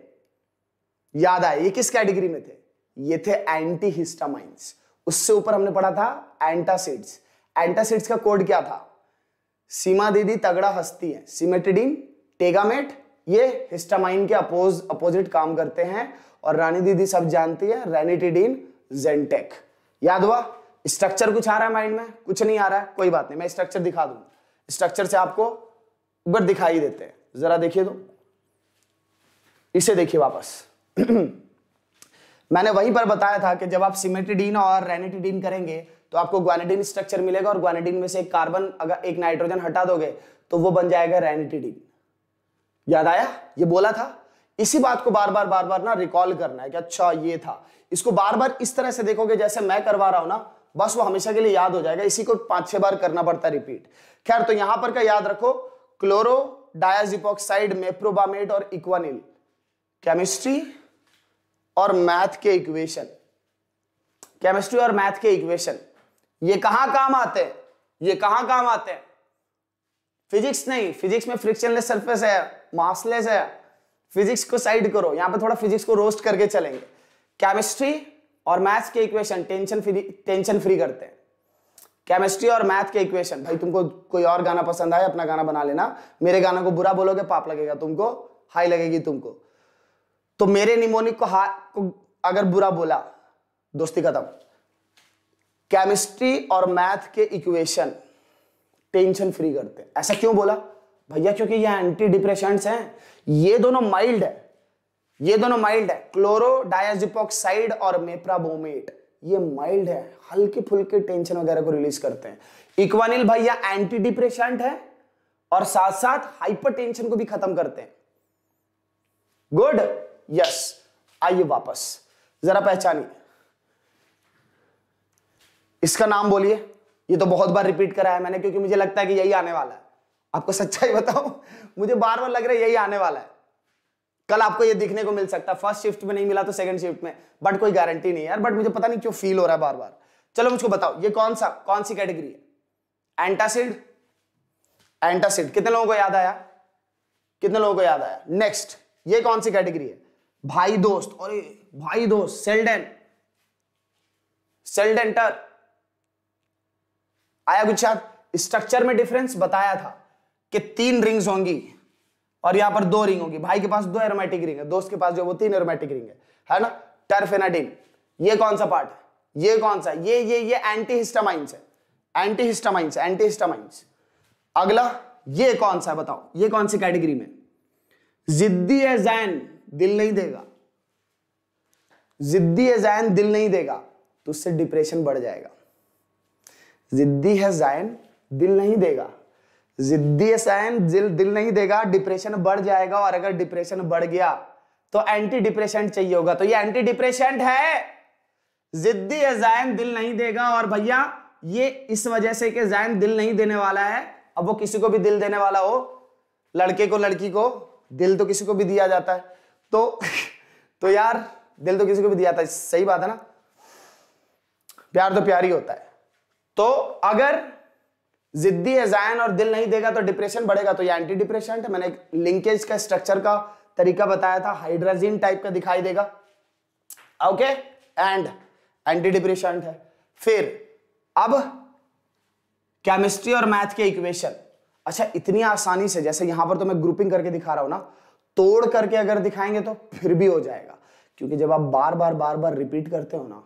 याद आया ये किस कैटेगरी में थे ये थे एंटीहिस्टामाइंस उससे ऊपर हमने पढ़ा था एंटासिड्स एंटासिड्स का कोड क्या था सीमा दीदी तगड़ा हस्ती है सीमेटिडीन टेगामेट ये हिस्टामाइन के अपोज अपोजिट काम करते हैं और रानी दीदी सब जानती है रेनिटिडीन जेंटेक याद हुआ स्ट्रक्चर कुछ आ रहा है माइंड में कुछ नहीं आ रहा है कोई बात नहीं मैं स्ट्रक्चर दिखा दू स्ट्रक्चर से आपको एक दिखाई देते हैं जरा देखिए तो इसे देखिए वापस मैंने वहीं पर बताया था कि जब आप सिमेटिडीन और रेनेटिडीन करेंगे तो आपको ग्वानिडीन स्ट्रक्चर मिलेगा और ग्वानिडीन में से एक कार्बन अगर एक नाइट्रोजन हटा दोगे तो वो बन जाएगा रेनेटिडीन याद आया ये बोला था इसी बात को बार बार बार बार ना रिकॉल करना है कि अच्छा ये था इसको बार बार इस तरह से देखोगे जैसे मैं करवा रहा हूं ना बस वो हमेशा के लिए याद हो जाएगा इसी को पांच छह बार करना पड़ता है रिपीट खैर तो यहां पर का याद रखो क्लोरो डायाजिपोक्साइड मेप्रोबामेट और इक्वानिल केमिस्ट्री और मैथ के इक्वेशन केमिस्ट्री और मैथ के इक्वेशन ये कहां काम आते हैं ये कहां काम आते हैं फिजिक्स नहीं फिजिक्स में फ्रिक्शनलेस सरफेस है मासलेस है फिजिक्स को साइड करो यहां पे थोड़ा फिजिक्स को रोस्ट करके चलेंगे केमिस्ट्री और मैथ के equation tension free tension free करते हैं केमिस्ट्री और मैथ के इक्वेशन भाई तुमको कोई और गाना पसंद आए अपना गाना बना लेना मेरे गाना को बुरा बोलोगे पाप लगेगा तुमको हाई लगेगी तुमको तो मेरे निमोनिक को हा को अगर बुरा बोला दोस्ती खत्म केमिस्ट्री और मैथ के इक्वेशन टेंशन फ्री करते हैं ऐसा क्यों बोला भैया क्योंकि ये एंटी डिप्रेशन हैं ये दोनों माइल्ड है ये दोनों माइल्ड है क्लोरोडायाजिपोक्साइड और मेप्राबोमेट ये माइल्ड है हल्के फुल्के टेंशन वगैरह को रिलीज करते हैं इक्वानिल भैया एंटी डिप्रेशन है और साथ साथ हाइपर को भी खत्म करते हैं गुड यस आइए वापस जरा पहचानिए इसका नाम बोलिए ये तो बहुत बार रिपीट कराया मैंने क्योंकि मुझे लगता है कि यही आने वाला है आपको सच्चाई बताऊं मुझे बार बार लग रहा है यही आने वाला है कल आपको ये दिखने को मिल सकता है फर्स्ट शिफ्ट में नहीं मिला तो सेकंड शिफ्ट में बट कोई गारंटी नहीं यार बट मुझे पता नहीं क्यों फील हो रहा है बार बार चलो मुझको बताओ ये कौन सा कौन सी कैटेगरी है एंटासिड एंटासिड कितने लोगों को याद आया कितने लोगों को याद आया नेक्स्ट ये कौन सी कैटेगरी है भाई दोस्त और भाई दोस्त सेल्डन सेल्डेंटर आया कुछ याद स्ट्रक्चर में डिफरेंस बताया था कि तीन रिंग्स होंगी और यहां पर दो रिंग होगी भाई के पास दो एरोमेटिक रिंग है दोस्त के पास जो वो तीन एरोमेटिक रिंग है है ना टर्फेनाडिन ये कौन सा पार्ट है ये कौन सा ये ये ये एंटी हिस्टामाइंस है एंटी हिस्टामाइंस एंटी हिस्टामाइंस अगला ये कौन सा बताओ ये कौन सी कैटेगरी में जिद्दी है जैन दिल नहीं देगा जिद्दी है जायन दिल नहीं देगा तो उससे डिप्रेशन बढ़ जाएगा जिद्दी है जायन दिल नहीं देगा जिद्दी सैन दिल दिल नहीं देगा डिप्रेशन बढ़ जाएगा और अगर डिप्रेशन बढ़ गया तो एंटी डिप्रेशन चाहिए होगा तो ये एंटी डिप्रेशन है जिद्दी है जैन दिल नहीं देगा और भैया ये इस वजह से कि जैन दिल नहीं देने वाला है अब वो किसी को भी दिल देने वाला हो लड़के को लड़की को दिल तो किसी को भी दिया जाता है तो तो यार दिल तो किसी को भी दिया था सही बात है ना प्यार तो प्यार ही होता है तो अगर जिद्दी है जायन और दिल नहीं देगा तो डिप्रेशन बढ़ेगा तो ये एंटी डिप्रेशन है मैंने एक लिंकेज का स्ट्रक्चर का तरीका बताया था हाइड्राजीन टाइप का दिखाई देगा ओके एंड एंटी डिप्रेशन है फिर अब केमिस्ट्री और मैथ के इक्वेशन अच्छा इतनी आसानी से जैसे यहां पर तो मैं ग्रुपिंग करके दिखा रहा हूं ना तोड़ करके अगर दिखाएंगे तो फिर भी हो जाएगा क्योंकि जब आप बार बार बार बार रिपीट करते हो ना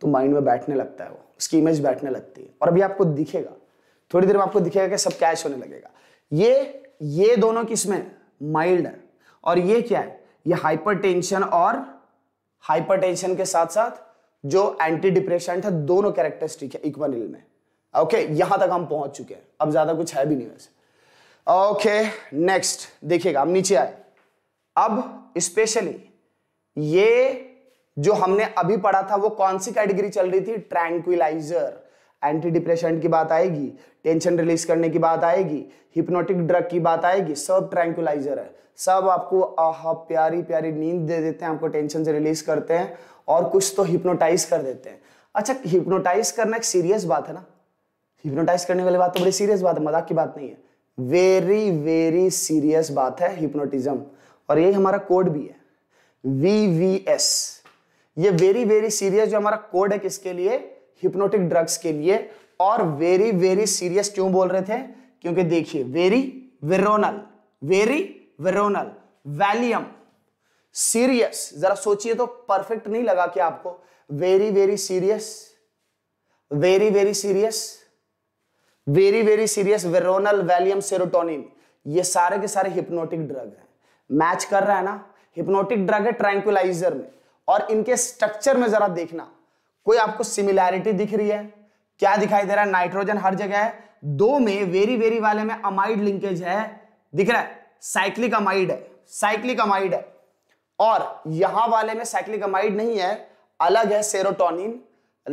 तो माइंड में बैठने लगता है वो उसकी इमेज बैठने लगती है और अभी आपको दिखेगा थोड़ी देर में आपको दिखेगा कि सब कैश होने लगेगा ये ये दोनों किसमें माइल्ड है और ये क्या है ये हाइपर और हाइपर के साथ साथ जो एंटी डिप्रेशन है दोनों कैरेक्टरिस्टिक है इक्वानिल में ओके यहां तक हम पहुंच चुके हैं अब ज्यादा कुछ है भी नहीं वैसे ओके नेक्स्ट देखिएगा हम नीचे आए अब स्पेशली ये जो हमने अभी पढ़ा था वो कौन सी कैटेगरी चल रही थी ट्रैंक्विलाइजर एंटी डिप्रेशन की बात आएगी टेंशन रिलीज करने की बात आएगी हिप्नोटिक ड्रग की बात आएगी सब ट्रैंक्विलाइजर है सब आपको आह प्यारी प्यारी नींद दे देते हैं आपको टेंशन से रिलीज करते हैं और कुछ तो हिप्नोटाइज कर देते हैं अच्छा हिप्नोटाइज करना एक सीरियस बात है ना हिप्नोटाइज करने वाली बात तो बड़ी सीरियस बात है मजाक की बात नहीं है वेरी वेरी सीरियस बात है हिप्नोटिज्म और ये हमारा कोड भी है वी वी एस ये वेरी वेरी सीरियस जो हमारा कोड है किसके लिए हिप्नोटिक ड्रग्स के लिए और वेरी वेरी सीरियस क्यों बोल रहे थे क्योंकि देखिए very Veronal very Veronal Valium serious जरा सोचिए तो परफेक्ट नहीं लगा कि आपको very very serious very very serious very very serious Veronal Valium serotonin ये सारे के सारे हिप्नोटिक ड्रग हैं मैच कर रहा है ना हिप्नोटिक ड्रग है ट्रैंक्विलाइजर में और इनके स्ट्रक्चर में जरा देखना कोई आपको सिमिलैरिटी दिख रही है क्या दिखाई दे रहा है नाइट्रोजन हर जगह है दो में वेरी वेरी वाले में अमाइड लिंकेज है दिख रहा है साइक्लिक अमाइड है साइक्लिक अमाइड है और यहां वाले में साइक्लिक अमाइड नहीं है अलग है सेरोटोनिन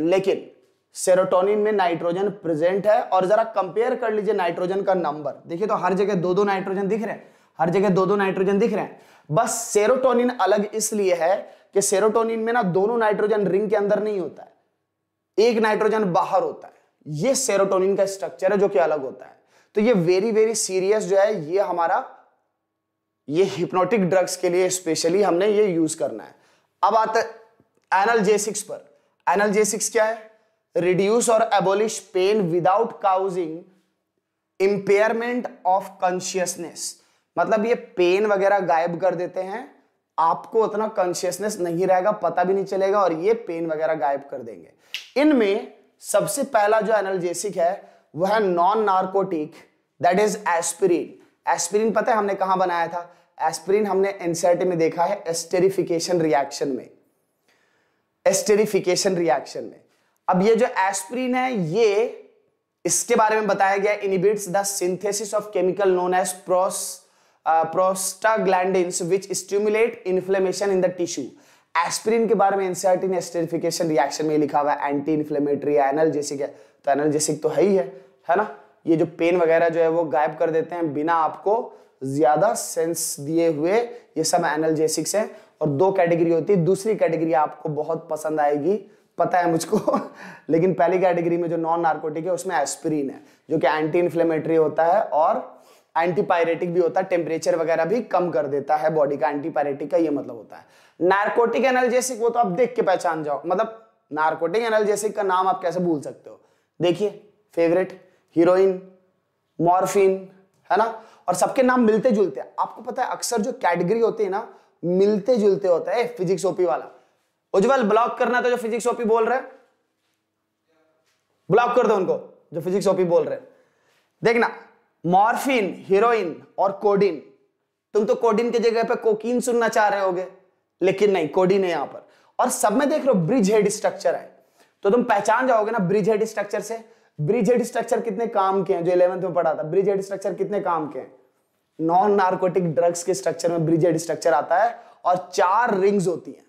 लेकिन सेरोटोनिन में नाइट्रोजन प्रेजेंट है और जरा कंपेयर कर लीजिए नाइट्रोजन का नंबर देखिए तो हर जगह दो दो नाइट्रोजन दिख रहे हैं हर जगह दो दो नाइट्रोजन दिख रहे हैं बस सेरोटोनिन अलग इसलिए है कि सेरोटोनिन में ना दोनों नाइट्रोजन रिंग के अंदर नहीं होता है एक नाइट्रोजन बाहर होता है ये सेरोटोनिन का स्ट्रक्चर है जो कि अलग होता है तो ये वेरी वेरी सीरियस जो है ये हमारा ये हिप्नोटिक ड्रग्स के लिए स्पेशली हमने ये यूज करना है अब आता है एनल पर एनल क्या है रिड्यूस और abolish pain without causing impairment of consciousness मतलब ये पेन वगैरह गायब कर देते हैं आपको उतना कॉन्शियसनेस नहीं रहेगा पता भी नहीं चलेगा और ये पेन वगैरह गायब कर देंगे इनमें सबसे पहला जो एनर्जेसिक है वह है non narcotic that is aspirin aspirin पता है हमने कहा बनाया था एस्पिरिन हमने एनसीआरटी में देखा है एस्टेरिफिकेशन रिएक्शन में एस्टेरिफिकेशन रिएक्शन में अब ये जो एस्प्रिन है ये इसके बारे में बताया गया inhibits the synthesis of chemical known as pros prostaglandins which stimulate inflammation in the tissue aspirin के बारे में एनसीआरटी ने एस्टेरिफिकेशन रिएक्शन में लिखा हुआ है एंटी इन्फ्लेमेटरी एनर्जेसिक है तो एनर्जेसिक तो है ही है है ना ये जो पेन वगैरह जो है वो गायब कर देते हैं बिना आपको ज्यादा सेंस दिए हुए ये सब एनर्जेसिक्स हैं और दो कैटेगरी होती है दूसरी कैटेगरी आपको बहुत पसंद आएगी पता है मुझको लेकिन पहली कैटेगरी में जो नॉन नार्कोटिक है उसमें एस्पिरिन है जो कि एंटी इन्फ्लेमेटरी होता है और एंटीपायरेटिक भी होता है टेम्परेचर वगैरह भी कम कर देता है बॉडी का एंटीपायरेटिक का ये मतलब होता है नार्कोटिक एनाल्जेसिक वो तो आप देख के पहचान जाओ मतलब नार्कोटिक एनाल्जेसिक का नाम आप कैसे भूल सकते हो देखिए फेवरेट हीरोइन मॉर्फिन है ना और सबके नाम मिलते जुलते आपको पता है अक्सर जो कैटेगरी होती है ना मिलते जुलते होता है फिजिक्स ओपी वाला उज्जवल ब्लॉक करना तो जो फिजिक्स ओपी बोल रहे ब्लॉक कर दो उनको जो फिजिक्स ओपी बोल रहे देखना मॉर्फिन हीरोइन और कोडिन तुम तो कोडिन की जगह पे कोकीन सुनना चाह रहे होगे लेकिन नहीं कोडिन है यहां पर और सब में देख रहे हो ब्रिज हेड स्ट्रक्चर है तो तुम पहचान जाओगे ना ब्रिज हेड स्ट्रक्चर से ब्रिज हेड स्ट्रक्चर कितने काम के हैं जो इलेवंथ में पढ़ा था ब्रिज हेड स्ट्रक्चर कितने काम के हैं नॉन नार्कोटिक ड्रग्स के स्ट्रक्चर में ब्रिज हेड स्ट्रक्चर आता है और चार रिंग्स होती हैं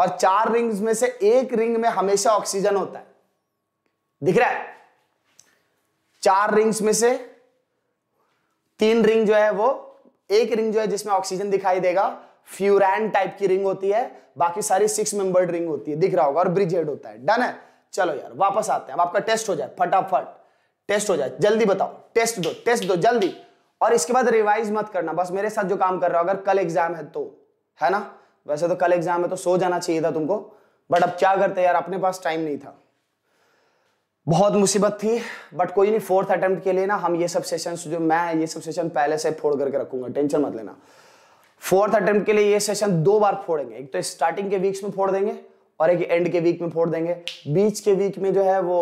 और चार रिंग्स में से एक रिंग में हमेशा ऑक्सीजन होता है दिख रहा है चार रिंग्स में से तीन रिंग जो है वो एक रिंग जो है जिसमें ऑक्सीजन दिखाई देगा फ्यूरैन टाइप की रिंग होती है बाकी सारी सिक्स मेंबर्ड रिंग होती है दिख रहा होगा और ब्रिजेड होता है डन है चलो यार वापस आते हैं अब आपका टेस्ट हो जाए फटाफट टेस्ट हो जाए जल्दी बताओ टेस्ट दो टेस्ट दो जल्दी और इसके बाद रिवाइज मत करना बस मेरे साथ जो काम कर रहा हो अगर कल एग्जाम है तो है ना वैसे तो कल एग्जाम है तो सो जाना चाहिए था तुमको बट अब क्या करते यार अपने पास टाइम नहीं था बहुत मुसीबत थी बट कोई नहीं फोर्थ अटेम्प्ट के लिए ना हम ये सब सेशन जो मैं ये सब सेशन पहले से फोड़ करके रखूंगा टेंशन मत लेना फोर्थ अटेम्प्ट के लिए ये सेशन दो बार फोड़ेंगे एक तो स्टार्टिंग के वीक्स में फोड़ देंगे और एक एंड के वीक में फोड़ देंगे बीच के वीक में जो है वो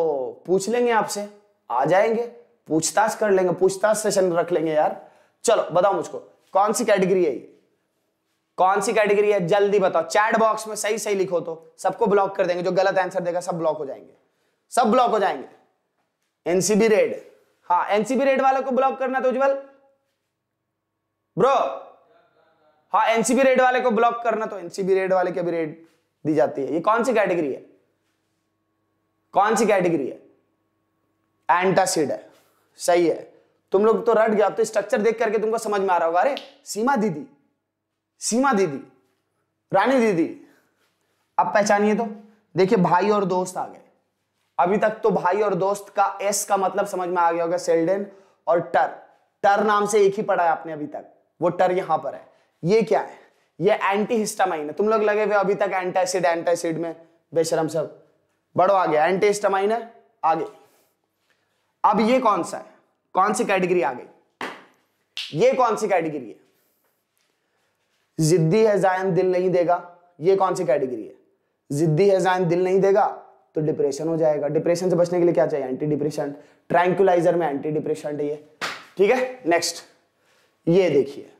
पूछ लेंगे आपसे आ जाएंगे पूछताछ कर लेंगे पूछताछ सेशन रख लेंगे यार चलो बताओ मुझको कौन सी कैटेगरी है ये कौन सी कैटेगरी है जल्दी बताओ चैट बॉक्स में सही सही लिखो तो सबको ब्लॉक कर देंगे जो गलत आंसर देगा सब ब्लॉक हो जाएंगे सब ब्लॉक हो जाएंगे एनसीबी रेड हाँ एनसीबी रेड वाले को ब्लॉक करना तो उज्जवल ब्रो हाँ एनसीबी रेड वाले को ब्लॉक करना तो एनसीबी रेड वाले के भी रेड दी जाती है ये कौन सी कैटेगरी है कौन सी कैटेगरी है एंटासिड है सही है तुम लोग तो रट गया तो स्ट्रक्चर देख करके तुमको समझ में आ रहा होगा अरे सीमा दीदी सीमा दीदी रानी दीदी अब पहचानिए तो देखिए भाई और दोस्त आ गए अभी तक तो भाई और दोस्त का एस का मतलब समझ में आ गया होगा सेल्डन और टर टर नाम से एक ही पढ़ा है आपने अभी तक वो टर यहां पर है ये क्या है ये एंटी हिस्टामाइन है तुम लोग लगे हुए अभी तक एंटासिड एंटासिड में बेशरम सब बड़ो आ गया एंटी हिस्टामाइन है आगे अब ये कौन सा है कौन सी कैटेगरी आ गई ये कौन सी कैटेगरी है जिद्दी है जायन दिल नहीं देगा ये कौन सी कैटेगरी है जिद्दी है जायन दिल नहीं देगा तो डिप्रेशन हो जाएगा डिप्रेशन से बचने के लिए क्या चाहिए एंटी डिप्रेशन ट्रैंकुलाइजर में एंटी डिप्रेशन ये ठीक है नेक्स्ट ये देखिए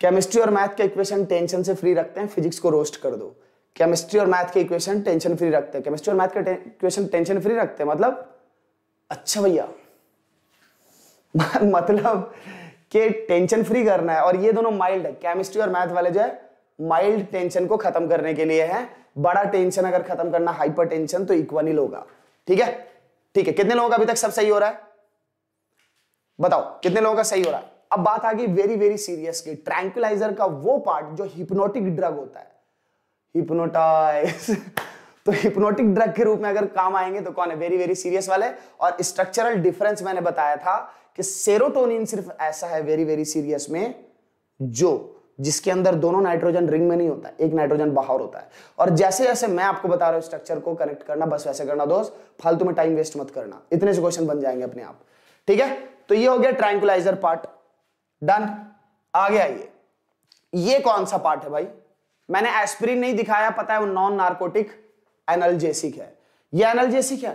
केमिस्ट्री और मैथ के इक्वेशन टेंशन से फ्री रखते हैं फिजिक्स को रोस्ट कर दो केमिस्ट्री और मैथ के इक्वेशन टेंशन फ्री रखते हैं केमिस्ट्री और मैथ के इक्वेशन टेंशन फ्री रखते हैं मतलब अच्छा भैया मतलब कि टेंशन फ्री करना है और ये दोनों माइल्ड है केमिस्ट्री और मैथ वाले जो है माइल्ड टेंशन को खत्म करने के लिए है बड़ा टेंशन अगर खत्म करना हाइपर टेंशन तो इक्वनिल होगा ठीक है ठीक है कितने लोगों का अभी तक सब सही हो रहा है बताओ कितने लोगों का सही हो रहा है अब बात आ गई वेरी वेरी सीरियस की ट्रैंकुलाइजर का वो पार्ट जो हिप्नोटिक ड्रग होता है हिप्नोटाइज तो हिप्नोटिक ड्रग के रूप में अगर काम आएंगे तो कौन है वेरी वेरी सीरियस वाले और स्ट्रक्चरल डिफरेंस मैंने बताया था कि सेरोटोनिन सिर्फ ऐसा है वेरी वेरी सीरियस में जो जिसके अंदर दोनों नाइट्रोजन रिंग में नहीं होता एक नाइट्रोजन बाहर होता है और जैसे जैसे मैं आपको बता रहा हूं स्ट्रक्चर को कनेक्ट करना बस वैसे करना दोस्त फालतू में टाइम वेस्ट मत करना इतने से क्वेश्चन बन जाएंगे अपने आप ठीक है तो ये हो गया ट्रैंकुलाइजर पार्ट डन आगे आइए ये कौन सा पार्ट है भाई मैंने एस्प्रिन नहीं दिखाया पता है वो नॉन नार्कोटिक एनलजेसिक है ये एनलजेसिक है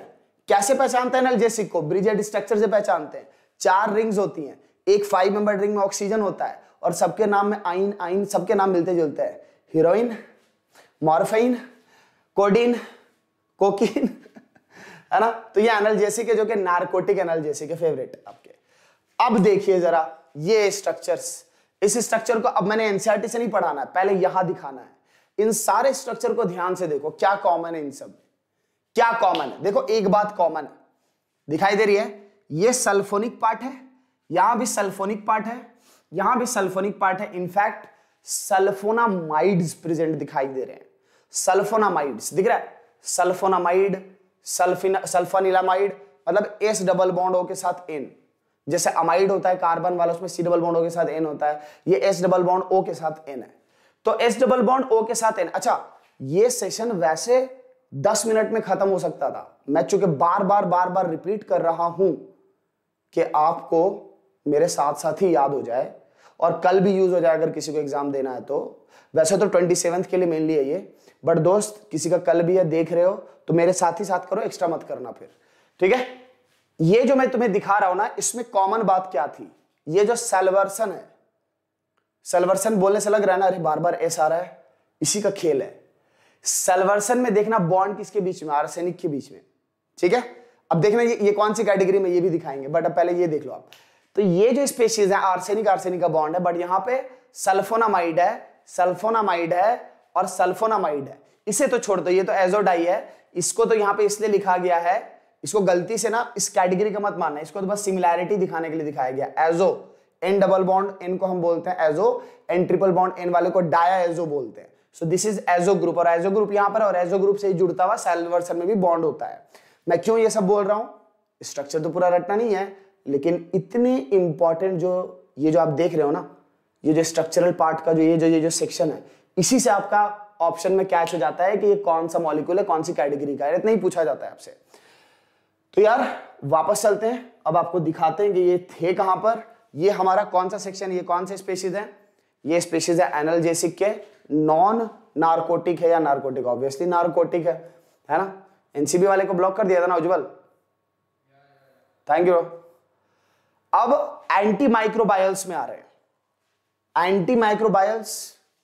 कैसे पहचानते हैं एनलजेसिक को ब्रिजेड स्ट्रक्चर से पहचानते हैं चार रिंग्स होती हैं एक फाइव मेंबर रिंग में ऑक्सीजन होता है और सबके नाम में आइन आइन सबके नाम मिलते जुलते हैं हीरोइन मॉर्फेइन कोडिन कोकीन है ना तो ये एनालजेसिक के जो कि नार्कोटिक एनालजेसिक के फेवरेट आपके अब देखिए जरा ये स्ट्रक्चर्स इस स्ट्रक्चर को अब मैंने एनसीआरटी e से नहीं पढ़ाना है पहले यहां दिखाना है इन सारे स्ट्रक्चर को ध्यान से देखो क्या कॉमन है इन सब क्या कॉमन है देखो एक बात कॉमन है दिखाई दे रही है ये सल्फोनिक पार्ट है यहां भी सल्फोनिक पार्ट है यहां भी सल्फोनिक पार्ट है इनफैक्ट सल्फोनामाइड्स प्रेजेंट दिखाई दे रहे हैं सल्फोनामाइड्स दिख रहा है सल्फोनामाइड सल्फिना मतलब एस डबल बॉन्ड के साथ एन जैसे अमाइड होता है कार्बन वाला उसमें सी डबल बॉन्ड के साथ एन होता है ये एस डबल बॉन्ड ओ के साथ एन है तो एस डबल बॉन्ड ओ के साथ एन अच्छा ये सेशन वैसे दस मिनट में खत्म हो सकता था मैं चूंकि बार बार बार बार रिपीट कर रहा हूं कि आपको मेरे साथ साथ ही याद हो जाए और कल भी यूज हो जाए अगर किसी को एग्जाम देना है तो वैसे तो ट्वेंटी सेवन के लिए मेनली है ये बट दोस्त किसी का कल भी है देख रहे हो तो मेरे साथ ही साथ करो एक्स्ट्रा मत करना फिर ठीक है ये जो मैं तुम्हें दिखा रहा हूं ना इसमें कॉमन बात क्या थी ये जो सेलवर्सन है सेलवर्सन बोलने से लग रहा है ना अरे बार बार ऐसा आ रहा है इसी का खेल है सेलवर्सन में देखना बॉन्ड किसके बीच में आर्सेनिक के बीच में ठीक है अब देखना ये ये कौन सी कैटेगरी में ये भी दिखाएंगे बट अब पहले ये देख लो आप तो ये जो स्पेशीज है आर्सेनिक आर्सेनिक का बॉन्ड है बट यहाँ पे सल्फोनामाइड है सल्फोनामाइड है और सल्फोनामाइड है इसे तो छोड़ दो ये तो एजोडाई है इसको तो यहाँ पे इसलिए लिखा गया है इसको गलती से ना इस कैटेगरी का मत मानना इसको तो बस सिमिलैरिटी दिखाने के लिए दिखाया गया azo N double bond N को हम बोलते हैं azo N triple bond N वाले को डाया एजो बोलते हैं so this is azo group और एजो ग्रुप यहाँ पर और एजो ग्रुप से जुड़ता हुआ सेल्वर्सन में भी बॉन्ड होता है मैं क्यों ये सब बोल रहा हूं स्ट्रक्चर तो पूरा रटना नहीं है लेकिन इतने इंपॉर्टेंट जो ये जो आप देख रहे हो ना ये जो स्ट्रक्चरल पार्ट का जो ये जो ये जो सेक्शन है इसी से आपका ऑप्शन में कैच हो जाता है कि ये कौन सा मॉलिक्यूल है कौन सी कैटेगरी का है इतना ही पूछा जाता है आपसे तो यार वापस चलते हैं अब आपको दिखाते हैं कि ये थे कहां पर ये हमारा कौन सा सेक्शन ये कौन से स्पेशीज है ये स्पेशीज है एनलजेसिक के नॉन नार्कोटिक है या नार्कोटिक ऑब्वियसली नार्कोटिक है है ना एनसीबी वाले को ब्लॉक कर दिया था ना उज्जवल थैंक यू अब एंटी माइक्रोबायल्स में आ रहे हैं एंटी माइक्रोबायल्स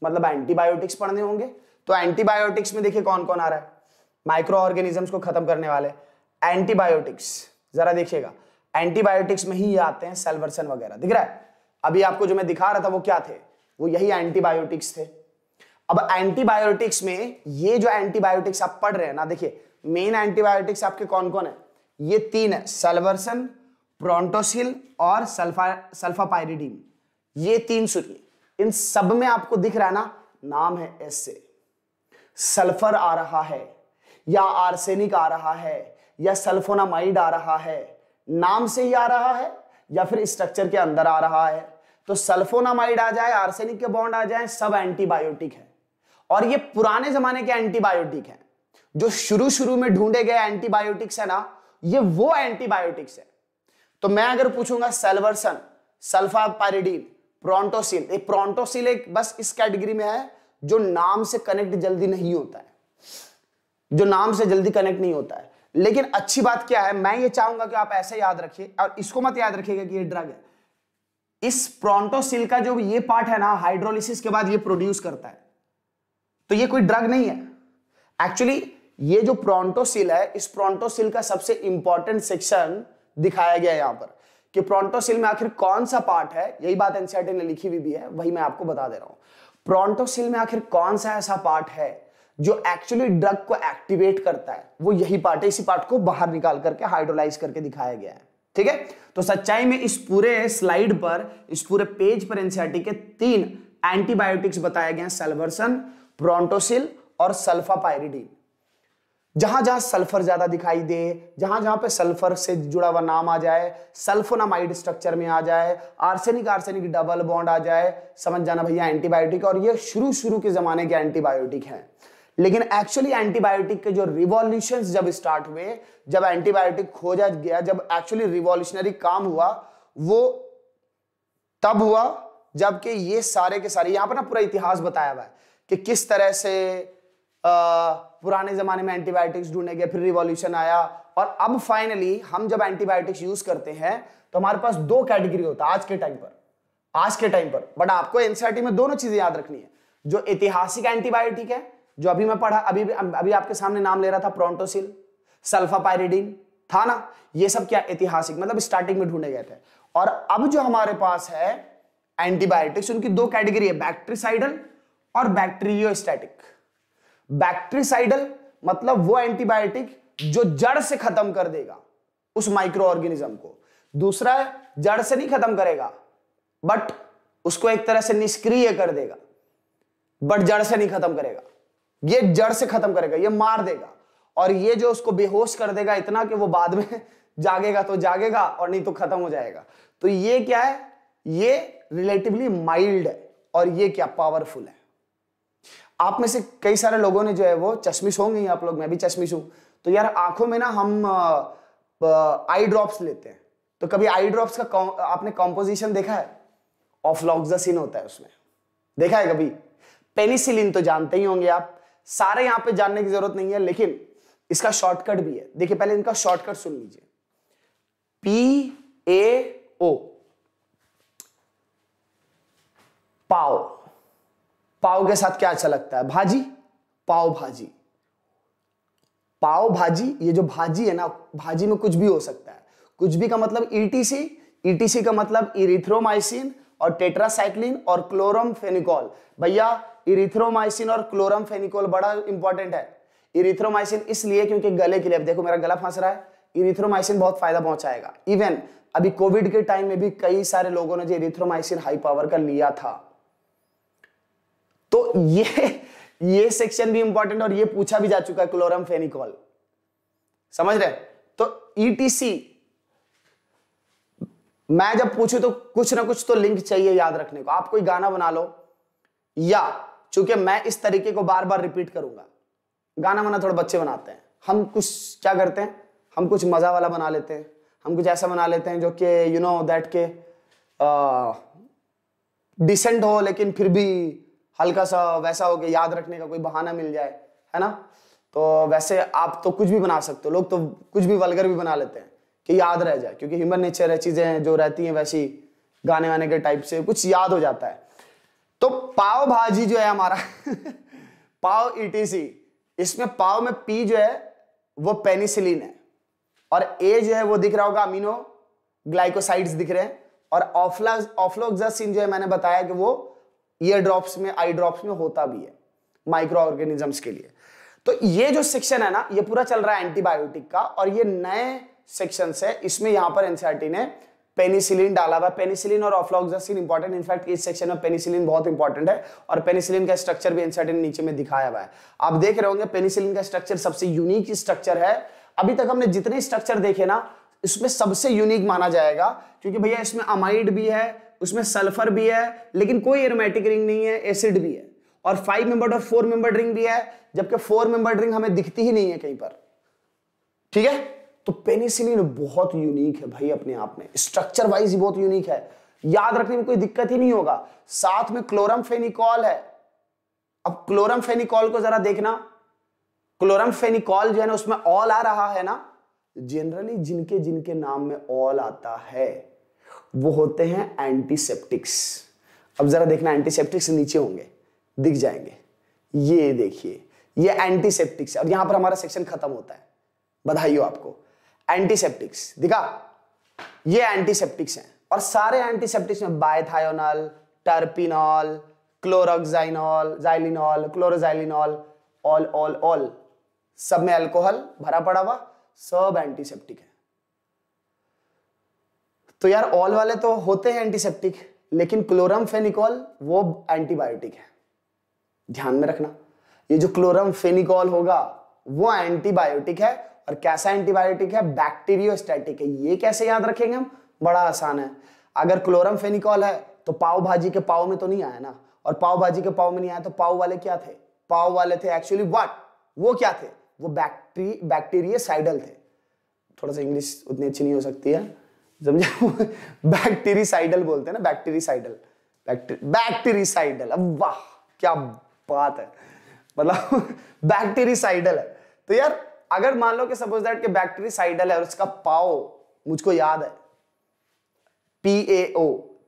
मतलब एंटीबायोटिक्स पढ़ने होंगे तो एंटीबायोटिक्स में देखिए कौन कौन आ रहा है माइक्रो ऑर्गेनिजम्स को खत्म करने वाले एंटीबायोटिक्स जरा देखिएगा एंटीबायोटिक्स में ही आते हैं सेलवर्सन वगैरह दिख रहा है अभी आपको जो मैं दिखा रहा था वो क्या थे वो यही एंटीबायोटिक्स थे अब एंटीबायोटिक्स में ये जो एंटीबायोटिक्स आप पढ़ रहे हैं ना देखिए मेन एंटीबायोटिक्स आपके कौन कौन है ये तीन है सलवर्सन प्रोंटोसिल और सल्फा सल्फापायरिडीन ये तीन सुनिए इन सब में आपको दिख रहा है ना नाम है एस से सल्फर आ रहा है या आर्सेनिक आ रहा है या सल्फोनामाइड आ रहा है नाम से ही आ रहा है या फिर स्ट्रक्चर के अंदर आ रहा है तो सल्फोनामाइड आ जाए आर्सेनिक के बॉन्ड आ जाए सब एंटीबायोटिक है और ये पुराने जमाने के एंटीबायोटिक है जो शुरू शुरू में ढूंढे गए एंटीबायोटिक्स है ना ये वो एंटीबायोटिक्स है तो मैं अगर पूछूंगा सेल्वरसन सल्फापारिडीन प्रोंटोसिल एक प्रोंटोसिल एक बस इस कैटेगरी में है जो नाम से कनेक्ट जल्दी नहीं होता है जो नाम से जल्दी कनेक्ट नहीं होता है लेकिन अच्छी बात क्या है मैं ये चाहूंगा कि आप ऐसे याद रखिए और इसको मत याद रखिएगा कि ये ड्रग है इस प्रोंटोसिल का जो ये पार्ट है ना हाइड्रोलिसिस के बाद ये प्रोड्यूस करता है तो ये कोई ड्रग नहीं है एक्चुअली ये जो प्रोंटोसिल है इस प्रोंटोसिल का सबसे इंपॉर्टेंट सेक्शन दिखाया गया है पर कि प्रोंटोसिल में आखिर कौन सा पार्ट है यही बात एनसीआरटी e ने लिखी हुई भी, भी है वही मैं आपको बता दे रहा हूं प्रोंटोसिल में आखिर कौन सा ऐसा पार्ट है जो एक्चुअली ड्रग को एक्टिवेट करता है वो यही पार्ट है इसी पार्ट को बाहर निकाल करके हाइड्रोलाइज करके दिखाया गया है ठीक है तो सच्चाई में इस पूरे स्लाइड पर इस पूरे पेज पर एनसीआरटी e के तीन एंटीबायोटिक्स बताए गए हैं सेल्वर्सन प्रोंटोसिल और सल्फापायरिडीन जहां जहां सल्फर ज्यादा दिखाई दे जहां जहां पे सल्फर से जुड़ा हुआ नाम आ जाए सल्फोनामाइड स्ट्रक्चर में आ जाए आर्सेनिक आर्सेनिक डबल बॉन्ड आ जाए समझ जाना भैया एंटीबायोटिक और ये शुरू शुरू के जमाने के एंटीबायोटिक हैं लेकिन एक्चुअली एंटीबायोटिक के जो रिवॉल्यूशन जब स्टार्ट हुए जब एंटीबायोटिक खोजा गया जब एक्चुअली रिवॉल्यूशनरी काम हुआ वो तब हुआ जबकि ये सारे के सारे यहां पर ना पूरा इतिहास बताया हुआ है कि किस तरह से पुराने जमाने में एंटीबायोटिक्स ढूंढे गए फिर रिवॉल्यूशन आया और अब फाइनली हम जब एंटीबायोटिक्स यूज करते हैं तो हमारे पास दो कैटेगरी होता है आज के टाइम पर आज के टाइम पर बट आपको एनसीआरटी में दोनों चीजें याद रखनी है जो ऐतिहासिक एंटीबायोटिक है जो अभी मैं पढ़ा अभी अभी आपके सामने नाम ले रहा था प्रोटोसिल सल्फापायरिडीन था ना ये सब क्या ऐतिहासिक मतलब स्टार्टिंग में ढूंढे गए थे और अब जो हमारे पास है एंटीबायोटिक्स उनकी दो कैटेगरी है बैक्ट्रीसाइडल और बैक्टीरियोस्टैटिक बैक्ट्रीसाइडल मतलब वो एंटीबायोटिक जो जड़ से खत्म कर देगा उस माइक्रो ऑर्गेनिज्म को दूसरा है जड़ से नहीं खत्म करेगा बट उसको एक तरह से निष्क्रिय कर देगा बट जड़ से नहीं खत्म करेगा ये जड़ से खत्म करेगा ये मार देगा और ये जो उसको बेहोश कर देगा इतना कि वो बाद में जागेगा तो जागेगा और नहीं तो खत्म हो जाएगा तो ये क्या है ये रिलेटिवली माइल्ड है और ये क्या पावरफुल है आप में से कई सारे लोगों ने जो है वो चश्मिश होंगे ही आप लोग मैं भी चश्मिश हूँ तो यार आंखों में ना हम आई ड्रॉप्स लेते हैं तो कभी आई ड्रॉप्स का आपने कॉम्पोजिशन देखा है ऑफलॉक्सासिन होता है उसमें देखा है कभी पेनिसिलिन तो जानते ही होंगे आप सारे यहाँ पे जानने की जरूरत नहीं है लेकिन इसका शॉर्टकट भी है देखिए पहले इनका शॉर्टकट सुन लीजिए पी ए ओ पाओ पाव के साथ क्या अच्छा लगता है भाजी पाव भाजी पाव भाजी ये जो भाजी है ना भाजी में कुछ भी हो सकता है कुछ भी का मतलब ईटीसी e ईटीसी e का मतलब इरिथ्रोमाइसिन और टेट्रासाइक्लिन और क्लोरम फेनिकॉल भैया इरिथ्रोमाइसिन और क्लोरम फेनिकॉल बड़ा इंपॉर्टेंट है इरिथ्रोमाइसिन इसलिए क्योंकि गले के लिए देखो मेरा गला फंस रहा है इरिथ्रोमाइसिन बहुत फायदा पहुंचाएगा इवन अभी कोविड के टाइम में भी कई सारे लोगों ने जो इरिथ्रोमाइसिन हाई पावर का लिया था तो ये ये सेक्शन भी इंपॉर्टेंट और ये पूछा भी जा चुका है क्लोरम फेनिकॉल समझ रहे तो ईटीसी e मैं जब पूछू तो कुछ ना कुछ तो लिंक चाहिए याद रखने को आप कोई गाना बना लो या चूंकि मैं इस तरीके को बार बार रिपीट करूंगा गाना बना थोड़ा बच्चे बनाते हैं हम कुछ क्या करते हैं हम कुछ मजा वाला बना लेते हैं हम कुछ ऐसा बना लेते हैं जो कि यू नो दैट के डिसेंट हो लेकिन फिर भी हल्का सा वैसा हो गया याद रखने का कोई बहाना मिल जाए है ना तो वैसे आप तो कुछ भी बना सकते हो लोग तो कुछ भी वलगर भी बना लेते हैं कि याद रह जाए क्योंकि ह्यूमन नेचर है चीज़ें जो रहती हैं वैसी गाने वाने के टाइप से कुछ याद हो जाता है तो पाव भाजी जो है हमारा पाव ईटीसी e इसमें पाव में पी जो है वो पेनिसिलिन है और ए जो है वो दिख रहा होगा अमीनो ग्लाइकोसाइड्स दिख रहे हैं और ऑफ्लोक्सासिन जो है मैंने बताया कि वो ईयर ड्रॉप्स में आई ड्रॉप्स में होता भी है माइक्रो ऑर्गेनिजम्स के लिए तो ये जो सेक्शन है ना ये पूरा चल रहा है एंटीबायोटिक का और ये नए सेक्शन है इसमें यहां पर एनसीआरटी e ने पेनिसिलिन डाला हुआ पेनिसिलिन और ऑफ्लॉक्सिन इंपॉर्टेंट इनफैक्ट इस सेक्शन में पेनिसिलिन बहुत इंपॉर्टेंट है और पेनिसिलिन का स्ट्रक्चर भी एनसीआरटी e ने नीचे में दिखाया हुआ है आप देख रहे होंगे पेनिसिलिन का स्ट्रक्चर सबसे यूनिक स्ट्रक्चर है अभी तक हमने जितने स्ट्रक्चर देखे ना इसमें सबसे यूनिक माना जाएगा क्योंकि भैया इसमें अमाइड भी है उसमें सल्फर भी है लेकिन कोई एरोमेटिक रिंग नहीं है एसिड भी है और फाइव मेंबर और फोर मेंबर रिंग भी है जबकि फोर मेंबर रिंग हमें दिखती ही नहीं है कहीं पर ठीक है तो पेनिसिलिन बहुत यूनिक है भाई अपने आप में स्ट्रक्चर वाइज ही बहुत यूनिक है याद रखने में कोई दिक्कत ही नहीं होगा साथ में क्लोरम फेनिकॉल है अब क्लोरम फेनिकॉल को जरा देखना क्लोरम फेनिकॉल जो है ना उसमें ऑल आ रहा है ना जनरली जिनके जिनके नाम में ऑल आता है वो होते हैं एंटीसेप्टिक्स अब जरा देखना एंटीसेप्टिक्स नीचे होंगे दिख जाएंगे ये देखिए ये एंटीसेप्टिक्स और यहां पर हमारा सेक्शन खत्म होता है बधाई हो आपको एंटीसेप्टिक्स दिखा ये एंटीसेप्टिक्स हैं और सारे एंटीसेप्टिक्स में bithionol terpineol chloroxylenol xylenol chloroxylenol all all all सब में अल्कोहल भरा पड़ा हुआ सब एंटीसेप्टिक है तो यार ऑल वाले तो होते हैं एंटीसेप्टिक लेकिन क्लोरम फेनिकॉल वो एंटीबायोटिक है ध्यान में रखना ये जो क्लोरम फेनिकॉल होगा वो एंटीबायोटिक है और कैसा एंटीबायोटिक है बैक्टीरियोस्टैटिक है ये कैसे याद रखेंगे हम बड़ा आसान है अगर क्लोरम फेनिकॉल है तो पाव भाजी के पाव में तो नहीं आया ना और पाव भाजी के पाव में नहीं आया तो पाव वाले क्या थे पाव वाले थे एक्चुअली वट वो क्या थे वो बैक्टी बैक्टीरिय साइडल थे थोड़ा सा इंग्लिश उतनी अच्छी नहीं हो सकती है समझे बैक्टीरिसाइडल बोलते हैं ना बैक्टीरिसाइडल बैक्टीरिसाइडल अब वाह क्या बात है मतलब बैक्टीरिसाइडल है तो यार अगर मान लो कि सपोज दैट कि बैक्टीरिसाइडल है और उसका पाओ मुझको याद है P A O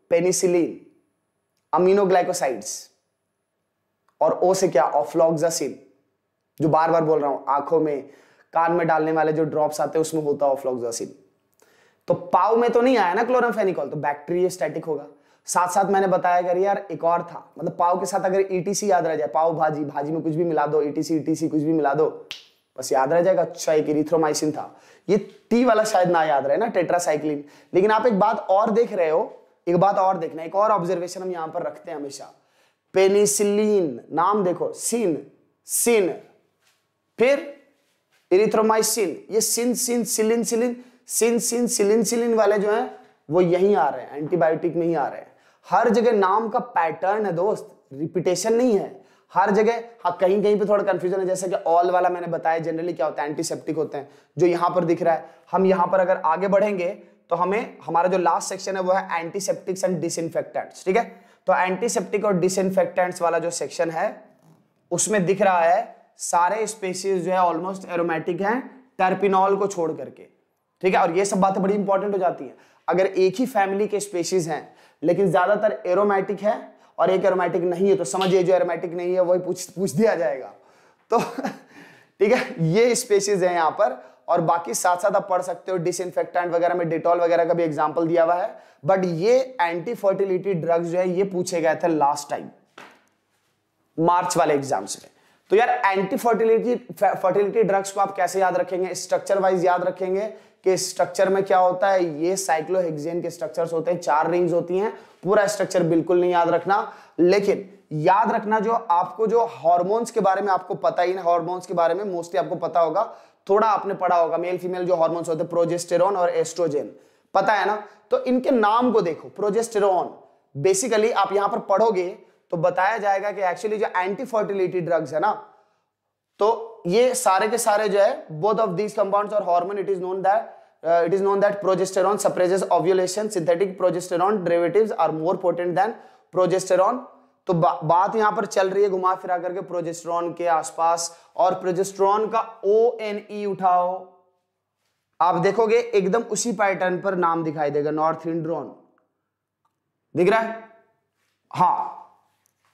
penicillin aminoglycosides और ओ से क्या ऑफ्लॉक्सासिन जो बार बार बोल रहा हूं आंखों में कान में डालने वाले जो ड्रॉप्स आते हैं उसमें होता है ऑफ्लॉक्सासिन तो पाव में तो नहीं आया ना क्लोरमफेनिकॉल तो बैक्टीरिया स्टैटिक होगा साथ साथ मैंने बताया कर यार एक और था मतलब पाव के साथ अगर ईटीसी e याद रह जाए पाव भाजी भाजी में कुछ भी मिला दो ईटीसी e ईटीसी e कुछ भी मिला दो बस याद रह जाएगा अच्छा एक इरिथ्रोमाइसिन था ये टी वाला शायद ना याद रहे ना टेट्रासाइक्लिन लेकिन आप एक बात और देख रहे हो एक बात और देखना एक और ऑब्जर्वेशन हम यहां पर रखते हैं हमेशा पेनिसिलिन नाम देखो सिन सिन फिर इरिथ्रोमाइसिन ये सिन सिन सिलिन सिलिन सिन सिन सिलिन सिलिन वाले जो हैं वो यहीं आ रहे हैं एंटीबायोटिक में ही आ रहे हैं हर जगह नाम का पैटर्न है दोस्त रिपीटेशन नहीं है हर जगह हाँ कहीं कहीं पे थोड़ा कंफ्यूजन है जैसे कि ऑल वाला मैंने बताया जनरली क्या होता है एंटीसेप्टिक होते हैं जो यहां पर दिख रहा है हम यहां पर अगर आगे बढ़ेंगे तो हमें हमारा जो लास्ट सेक्शन है वो है एंटीसेप्टिक्स एंड डिसइनफेक्टेंट्स ठीक है तो एंटीसेप्टिक और डिसइनफेक्टेंट्स वाला जो सेक्शन है उसमें दिख रहा है सारे स्पेसीज जो है ऑलमोस्ट एरोमेटिक है टर्पिनॉल को छोड़ करके ठीक है और ये सब बातें बड़ी इंपॉर्टेंट हो जाती है अगर एक ही फैमिली के स्पेशीज हैं लेकिन ज्यादातर एरोमेटिक है और एक एरोमेटिक नहीं है तो समझिए जो एरोमेटिक नहीं है वही पूछ पूछ दिया जाएगा तो ठीक है ये स्पेशीज है यहाँ पर और बाकी साथ साथ आप पढ़ सकते हो डिस वगैरह में डिटॉल वगैरह का भी एग्जाम्पल दिया हुआ है बट ये एंटी फर्टिलिटी ड्रग्स जो है ये पूछे गए थे लास्ट टाइम मार्च वाले एग्जाम्स में तो यार एंटी फर्टिलिटी फर्टिलिटी ड्रग्स को आप कैसे याद रखेंगे स्ट्रक्चर वाइज याद रखेंगे के स्ट्रक्चर में क्या होता है ये साइक्लोहेक्सेन के स्ट्रक्चर्स होते हैं चार रिंग्स होती हैं पूरा स्ट्रक्चर बिल्कुल नहीं याद रखना लेकिन याद रखना जो आपको जो हार्मोन्स के बारे में आपको पता ही ना हॉर्मोन्स के बारे में मोस्टली आपको पता होगा थोड़ा आपने पढ़ा होगा मेल फीमेल जो हॉर्मोन्स होते हैं प्रोजेस्टेरॉन और एस्ट्रोजेन पता है ना तो इनके नाम को देखो प्रोजेस्टेरॉन बेसिकली आप यहां पर पढ़ोगे तो बताया जाएगा कि एक्चुअली जो एंटी फर्टिलिटी ड्रग्स है ना तो ये सारे के सारे जो है बोथ ऑफ दीज कंपाउंड और hormone it is known that it is known that progesterone suppresses ovulation synthetic progesterone progesterone are more more potent progesterone तो बा, बात यहां पर चल रही है घुमा फिरा करके प्रोजेस्ट्रॉन के आसपास और प्रोजेस्ट्रॉन का ओ एन ई उठाओ आप देखोगे एकदम उसी पैटर्न पर नाम दिखाई देगा नॉर्थ इंड्रॉन दिख रहा है हाँ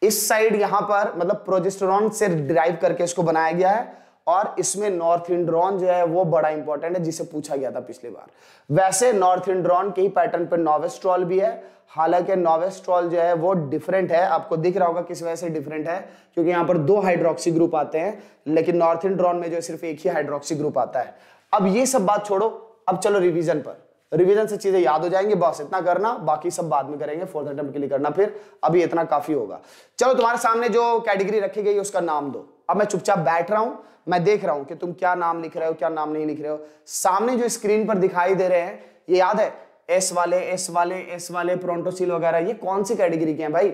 इस साइड यहां पर मतलब प्रोजेस्टोरॉन से ड्राइव करके इसको बनाया गया है और इसमें नॉर्थ इंड्रॉन जो है वो बड़ा इंपॉर्टेंट है जिसे पूछा गया था पिछली बार वैसे नॉर्थ इंड्रॉन के ही पैटर्न पर नोवेस्ट्रॉल भी है हालांकि नोवेस्ट्रॉल जो है वो डिफरेंट है आपको दिख रहा होगा किस वजह से डिफरेंट है क्योंकि यहाँ पर दो हाइड्रोक्सी ग्रुप आते हैं लेकिन नॉर्थ इंड्रॉन में जो सिर्फ एक ही हाइड्रोक्सी ग्रुप आता है अब ये सब बात छोड़ो अब चलो रिविजन पर रिवीजन से चीजें याद हो जाएंगी बस इतना करना बाकी सब बाद में करेंगे फोर्थ अटेम्प्ट के लिए करना फिर अभी इतना काफी होगा चलो तुम्हारे सामने जो कैटेगरी रखी गई उसका नाम दो अब मैं चुपचाप बैठ रहा हूं मैं देख रहा हूं कि तुम क्या नाम लिख रहे हो क्या नाम नहीं लिख रहे हो सामने जो स्क्रीन पर दिखाई दे रहे हैं ये याद है एस वाले एस वाले एस वाले प्रोटोसिल वगैरह ये कौन सी कैटेगरी के हैं भाई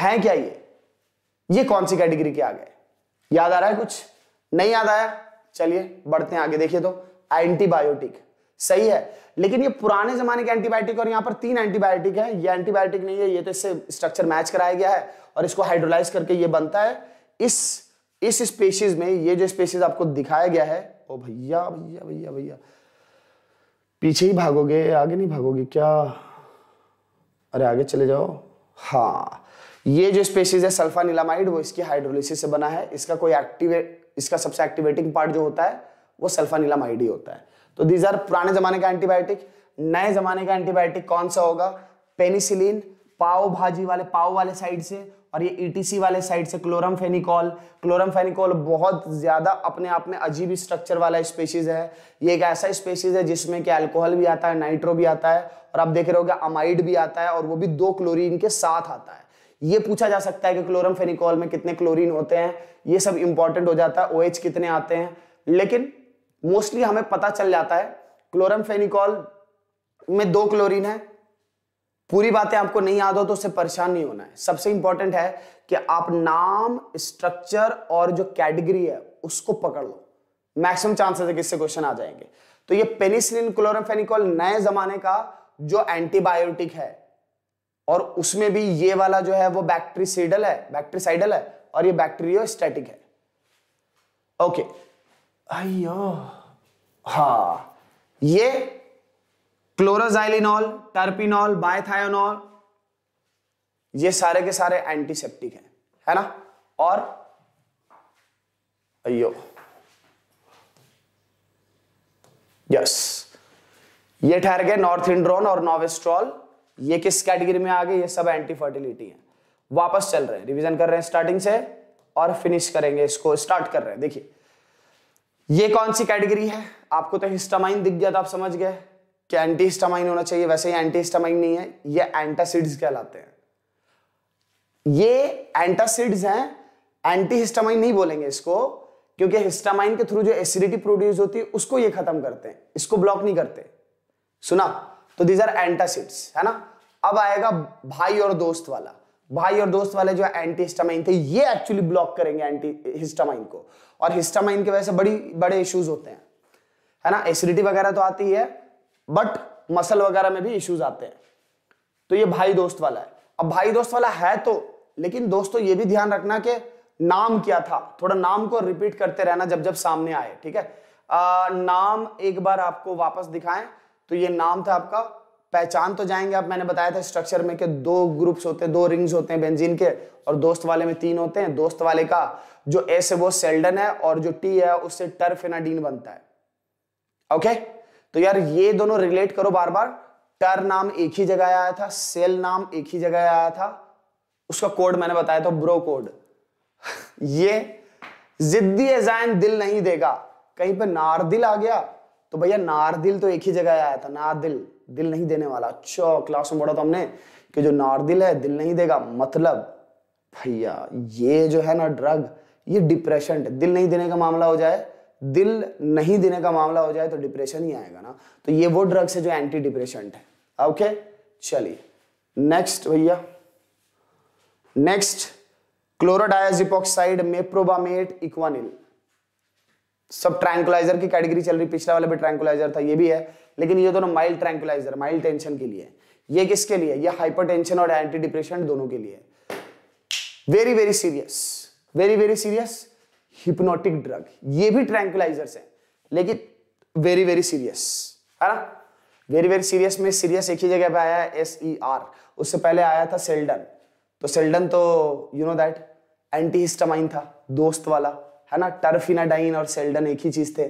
हैं क्या ये ये कौन सी कैटेगरी के आ गए याद आ रहा है कुछ नहीं याद आया चलिए बढ़ते हैं आगे देखिए तो एंटीबायोटिक सही है लेकिन ये पुराने जमाने के एंटीबायोटिक और यहाँ पर तीन एंटीबायोटिक है ये एंटीबायोटिक नहीं है ये तो इससे स्ट्रक्चर मैच कराया गया है और इसको हाइड्रोलाइज करके ये बनता है इस इस स्पेशीज में ये जो स्पेशीज आपको दिखाया गया है ओ भैया भैया भैया भैया पीछे ही भागोगे आगे नहीं भागोगे क्या अरे आगे चले जाओ हाँ ये जो स्पेशीज है सल्फा नीलामाइड वो इसकी हाइड्रोलिसिस से बना है इसका कोई एक्टिवेट इसका सबसे एक्टिवेटिंग पार्ट जो होता है वो सल्फा नीलामाइड ही होता है तो दीज आर पुराने जमाने का एंटीबायोटिक नए जमाने का एंटीबायोटिक कौन सा होगा पेनिसिलिन पाव भाजी वाले पाव वाले साइड से और ये ईटीसी e वाले साइड से क्लोरम फेनिकॉल क्लोरम फेनिकॉल बहुत ज़्यादा अपने आप में अजीब स्ट्रक्चर वाला स्पेशीज है ये एक ऐसा स्पेशीज है जिसमें कि अल्कोहल भी आता है नाइट्रो भी आता है और आप देख रहे हो अमाइड भी आता है और वो भी दो क्लोरीन के साथ आता है ये पूछा जा सकता है कि क्लोरम फेनिकॉल में कितने क्लोरीन होते हैं ये सब इंपॉर्टेंट हो जाता है ओ OH कितने आते हैं लेकिन मोस्टली हमें पता चल जाता है क्लोरम फेनिकॉल में दो क्लोरीन है पूरी बातें आपको नहीं याद हो तो उससे परेशान नहीं होना है सबसे इंपॉर्टेंट है कि आप नाम स्ट्रक्चर और जो कैटेगरी है उसको पकड़ लो मैक्सिमम चांसेस है कि इससे क्वेश्चन आ जाएंगे तो ये पेनिसिलिन फेनिकॉल नए जमाने का जो एंटीबायोटिक है और उसमें भी ये वाला जो है वो बैक्टीरिसाइडल है बैक्टीरिसाइडल है और ये बैक्टीरियो स्टैटिक है ओके okay. अयो ये क्लोरोजाइलिनॉल टर्पिनॉल बायथायोनॉल ये सारे के सारे एंटीसेप्टिक हैं है ना और अयो यस ये ठहर गए नॉर्थ इंड्रोन और नोवेस्ट्रॉल ये किस कैटेगरी में आ गए ये सब एंटी फर्टिलिटी है वापस चल रहे हैं रिवीजन कर रहे हैं स्टार्टिंग से और फिनिश करेंगे इसको स्टार्ट कर रहे हैं देखिए ये कौन सी कैटेगरी है आपको तो हिस्टामाइन दिख गया था तो आप समझ गए कि एंटी हिस्टामाइन होना चाहिए वैसे ही एंटी हिस्टामाइन नहीं है ये एंटासिड्स कहलाते हैं ये एंटासिड्स हैं एंटी हिस्टामाइन नहीं बोलेंगे इसको क्योंकि हिस्टामाइन के थ्रू जो एसिडिटी प्रोड्यूस होती है उसको ये खत्म करते हैं इसको ब्लॉक नहीं करते सुना तो दीज आर एंटासिड्स है ना अब आएगा भाई और दोस्त वाला भाई और दोस्त वाले जो एंटी हिस्टामाइन थे ये एक्चुअली ब्लॉक करेंगे एंटी हिस्टामाइन को और हिस्टामाइन की वजह से बड़ी बड़े इश्यूज होते हैं है ना एसिडिटी वगैरह तो आती है बट मसल वगैरह में भी इश्यूज आते हैं तो ये भाई दोस्त वाला है अब भाई दोस्त वाला है तो लेकिन दोस्तों ये भी ध्यान रखना कि नाम क्या था थोड़ा नाम को रिपीट करते रहना जब जब सामने आए ठीक है आ, नाम एक बार आपको वापस दिखाएं तो ये नाम था आपका पहचान तो जाएंगे आप मैंने बताया था स्ट्रक्चर में कि दो ग्रुप्स होते हैं दो रिंग्स होते हैं बेंजीन के और दोस्त वाले में तीन होते हैं दोस्त वाले का जो एस है वो सेल्डन है और जो टी है उससे टर्फेनाडीन बनता है ओके तो यार ये दोनों रिलेट करो बार बार टर नाम एक ही जगह आया था सेल नाम एक ही जगह आया था उसका कोड मैंने बताया था ब्रो कोड ये जिद्दी एजाइन दिल नहीं देगा कहीं पर नारदिल आ गया तो भैया नारदिल तो एक ही जगह आया था नारदिल दिल नहीं देने वाला अच्छा क्लास में पढ़ा था तो हमने कि जो नारदिल है दिल नहीं देगा मतलब भैया ये जो है ना ड्रग ये डिप्रेशन दिल नहीं देने का मामला हो जाए दिल नहीं देने का मामला हो जाए तो डिप्रेशन ही आएगा ना तो ये वो ड्रग्स है जो एंटी डिप्रेशन है ओके चलिए नेक्स्ट भैया नेक्स्ट क्लोरोडायाजिपोक्साइड मेप्रोबामेट इक्वानिल सब ट्रैंकुलाइजर की कैटेगरी चल रही पिछला वाला भी ट्रैंकुलाइजर था ये भी है लेकिन ये दोनों माइल्ड ट्रैंकुलाइजर माइल्ड टेंशन के लिए ये किसके लिए ये हाइपरटेंशन और एंटी डिप्रेशन दोनों के लिए very very serious very very serious hypnotic drug ये भी ट्रैंकुलाइजर है लेकिन वेरी वेरी सीरियस है ना वेरी वेरी सीरियस में सीरियस एक ही जगह पे आया है एस ई आर उससे पहले आया था सेल्डन तो सेल्डन तो you know that anti histamine था दोस्त वाला है ना टर्फिनाडाइन और सेल्डन एक ही चीज थे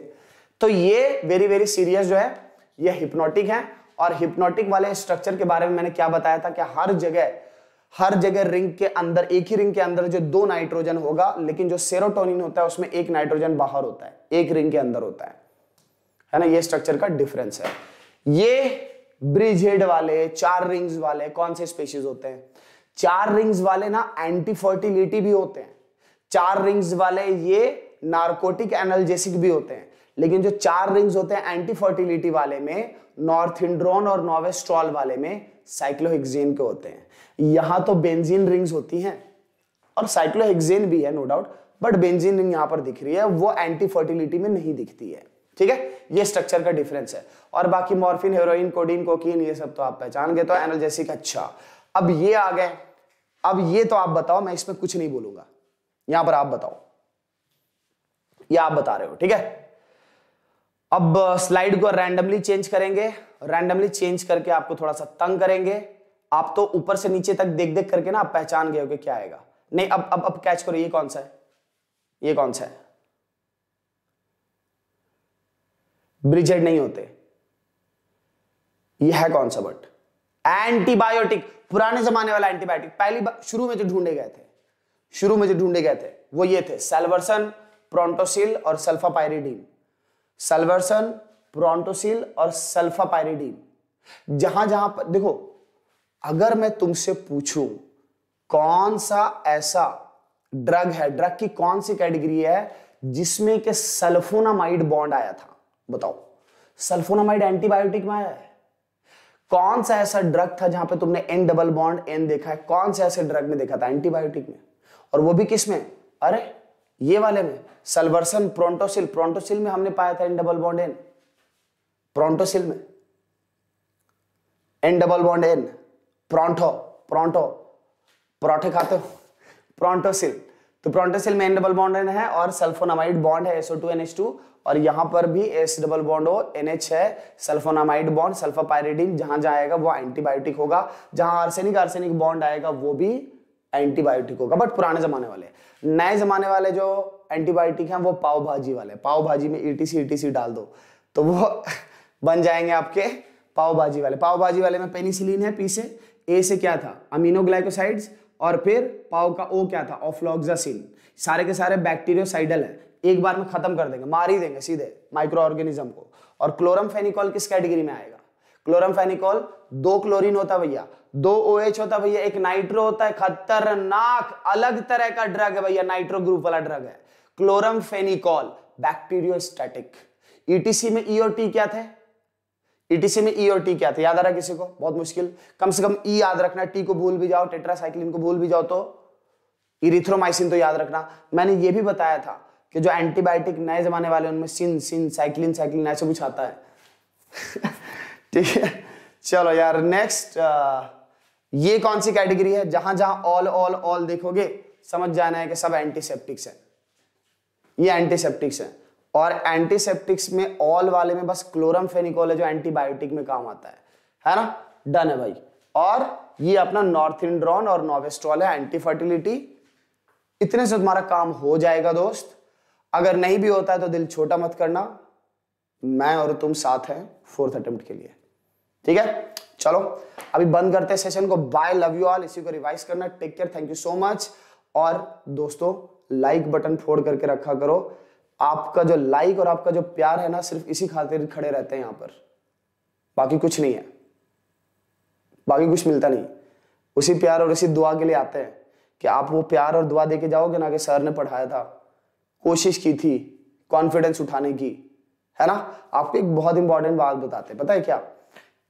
तो ये वेरी वेरी सीरियस जो है ये हिप्नोटिक है और हिप्नोटिक वाले स्ट्रक्चर के बारे में मैंने क्या बताया था कि हर जगह हर जगह रिंग के अंदर एक ही रिंग के अंदर जो दो नाइट्रोजन होगा लेकिन जो सेरोटोनिन होता है उसमें एक नाइट्रोजन बाहर होता है एक रिंग के अंदर होता है है ना ये स्ट्रक्चर का डिफरेंस है ये ब्रिजेड वाले चार रिंग्स वाले कौन से स्पेशीज होते हैं चार रिंग्स वाले ना एंटी फर्टिलिटी भी होते हैं चार रिंग्स वाले ये नार्कोटिक एनाल्जेसिक भी होते हैं लेकिन जो चार रिंग्स होते हैं एंटी फर्टिलिटी वाले में नॉर्थिंड्रोन और नोवेस्ट्रॉल वाले में साइक्लोहेक्सेन के होते हैं यहां तो बेंजीन रिंग्स होती हैं और साइक्लोहेक्सेन भी है no doubt but benzene ring यहां पर दिख रही है वो एंटी फर्टिलिटी में नहीं दिखती है ठीक है ये स्ट्रक्चर का डिफरेंस है और बाकी मॉर्फिन हेरोइन कोडीन कोकीन ये सब तो आप पहचान गए तो एनालजेसिक अच्छा अब ये आ गए अब ये तो आप बताओ मैं इसमें कुछ नहीं बोलूंगा यहां पर आप बताओ ये आप बता रहे हो ठीक है अब स्लाइड को रैंडमली चेंज करेंगे रैंडमली चेंज करके आपको थोड़ा सा तंग करेंगे आप तो ऊपर से नीचे तक देख देख करके ना आप पहचान गए हो कि क्या आएगा नहीं अब अब अब कैच करो ये कौन सा है ये कौन सा है ब्रिजेड नहीं होते ये है कौन सा बट एंटीबायोटिक पुराने जमाने वाला एंटीबायोटिक पहली बार शुरू में जो ढूंढे गए थे शुरू में जो ढूंढे गए थे वो ये थे सेल्वर्सन प्रोन्टोसिल और सल्फापायरिडीन सेल्वर्सन प्रोटोसिल और सल्फापायरिडीन जहां जहां पर देखो अगर मैं तुमसे पूछू कौन सा ऐसा ड्रग है ड्रग की कौन सी कैटेगरी है जिसमें के सल्फोनामाइड बॉन्ड आया था बताओ सल्फोनामाइड एंटीबायोटिक में आया है कौन सा ऐसा ड्रग था जहां पे तुमने एन डबल बॉन्ड एन देखा है कौन से ऐसे ड्रग में देखा था एंटीबायोटिक में और वो भी किस में अरे ये वाले में सलवर्सन प्रोटोसिल प्रोटोसिल में हमने पाया था इन डबल बॉन्ड एन प्रोंटोसिल में N double bond N pronto pronto प्रोटे खाते हो प्रोंटोसिल तो प्रोटोसिल में एन डबल बॉन्ड एन है और सल्फोनामाइड बॉन्ड है एसओ टू एन एच टू और यहां पर भी एस डबल बॉन्ड हो एनएच है सल्फोनामाइड बॉन्ड सल्फापायरिडीन जहां जाएगा वो एंटीबायोटिक होगा जहां आर्सेनिक आर्सेनिक बॉन्ड आएगा वो भी एंटीबायोटिक होगा बट पुराने जमाने वाले नए जमाने वाले जो एंटीबायोटिक हैं वो पाव भाजी वाले पाव भाजी में ईटीसी e ईटीसी e डाल दो तो वो बन जाएंगे आपके पाव भाजी वाले पाव भाजी वाले में पेनिसिलिन है पी से ए से क्या था अमीनोग्लाइकोसाइड्स और फिर पाव का ओ क्या था ऑफ्लॉक्सासिन सारे के सारे बैक्टीरियोसाइडल है एक बार में खत्म कर देंगे मार ही देंगे सीधे माइक्रो ऑर्गेनिज्म को और क्लोरम फेनिकॉल किस कैटेगरी में आएगा क्लोरम फेनिकॉल दो क्लोरीन होता भैया दो ओ OH होता है भैया एक नाइट्रो होता है खतरनाक अलग तरह का ड्रग है भैया नाइट्रो ग्रुप वाला ड्रग है क्लोरम फेनिकॉल बैक्टीरियोस्टैटिक ईटीसी में ई e टी क्या थे ईटीसी e में ई e और टी क्या थे याद आ रहा किसी को बहुत मुश्किल कम से कम ई याद रखना टी को भूल भी जाओ टेट्रासाइक्लिन को भूल भी जाओ तो इरिथ्रोमाइसिन तो याद रखना मैंने ये भी बताया था कि जो एंटीबायोटिक नए जमाने वाले उनमें सिन सिन साइक्लिन साइक्लिन ऐसे कुछ आता है ठीक है चलो यार नेक्स्ट ये कौन सी कैटेगरी है जहां जहां ऑल ऑल ऑल देखोगे समझ जाना है कि सब एंटीसेप्टिक्स हैं ये एंटीसेप्टिक्स हैं और एंटीसेप्टिक्स में ऑल वाले में बस क्लोरम है जो एंटीबायोटिक में काम आता है है ना डन है भाई और ये अपना नॉर्थ इंड्रॉन और नोवेस्ट्रॉल है एंटी फर्टिलिटी इतने से तुम्हारा काम हो जाएगा दोस्त अगर नहीं भी होता है तो दिल छोटा मत करना मैं और तुम साथ हैं फोर्थ अटेम्प्ट के लिए ठीक है चलो अभी बंद करते हैं सेशन को बाय लव यू ऑल इसी को रिवाइज करना take care thank you so much और दोस्तों लाइक बटन फोड़ करके रखा करो आपका जो लाइक और आपका जो प्यार है ना सिर्फ इसी खातिर खड़े रहते हैं यहां पर बाकी कुछ नहीं है बाकी कुछ मिलता नहीं उसी प्यार और उसी दुआ के लिए आते हैं कि आप वो प्यार और दुआ देके जाओगे ना कि सर ने पढ़ाया था कोशिश की थी कॉन्फिडेंस उठाने की है ना आपको एक बहुत इंपॉर्टेंट बात बताते हैं पता है क्या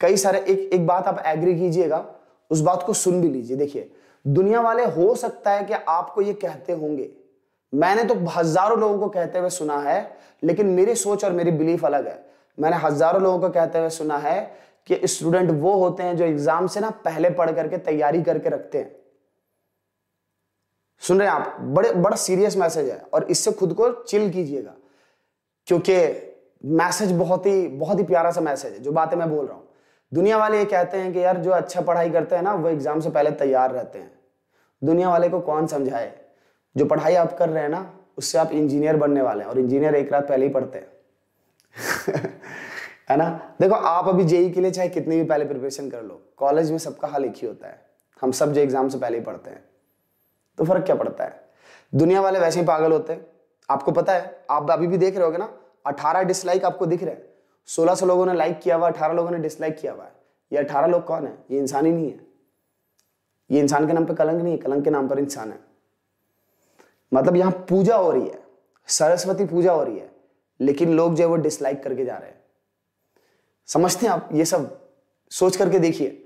कई सारे एक एक बात आप एग्री कीजिएगा उस बात को सुन भी लीजिए देखिए दुनिया वाले हो सकता है कि आपको ये कहते होंगे मैंने तो हजारों लोगों को कहते हुए सुना है लेकिन मेरी सोच और मेरी बिलीफ अलग है मैंने हजारों लोगों को कहते हुए सुना है कि स्टूडेंट वो होते हैं जो एग्जाम से ना पहले पढ़ करके तैयारी करके रखते हैं सुन रहे हैं आप बड़े बड़ा सीरियस मैसेज है और इससे खुद को चिल कीजिएगा क्योंकि मैसेज बहुत ही बहुत ही प्यारा सा मैसेज है जो बातें मैं बोल रहा हूं दुनिया वाले ये कहते हैं कि यार जो अच्छा पढ़ाई करते हैं ना वो एग्ज़ाम से पहले तैयार रहते हैं दुनिया वाले को कौन समझाए जो पढ़ाई आप कर रहे हैं ना उससे आप इंजीनियर बनने वाले हैं और इंजीनियर एक रात पहले ही पढ़ते हैं है ना देखो आप अभी जेई के लिए चाहे कितनी भी पहले प्रिपरेशन कर लो कॉलेज में सबका हाल एक ही होता है हम सब जो एग्ज़ाम से पहले ही पढ़ते हैं तो फ़र्क क्या पड़ता है दुनिया वाले वैसे ही पागल होते हैं आपको पता है आप अभी भी देख रहे हो ना अठारह डिसलाइक आपको दिख रहे हैं सोलह सौ लोगों ने लाइक किया हुआ अठारह लोगों ने डिसलाइक किया हुआ है ये अठारह लोग कौन है ये इंसान ही नहीं है ये इंसान के नाम पर कलंक नहीं है कलंक के नाम पर इंसान है मतलब यहाँ पूजा हो रही है सरस्वती पूजा हो रही है लेकिन लोग जो है वो डिसलाइक करके जा रहे हैं समझते हैं आप ये सब सोच करके देखिए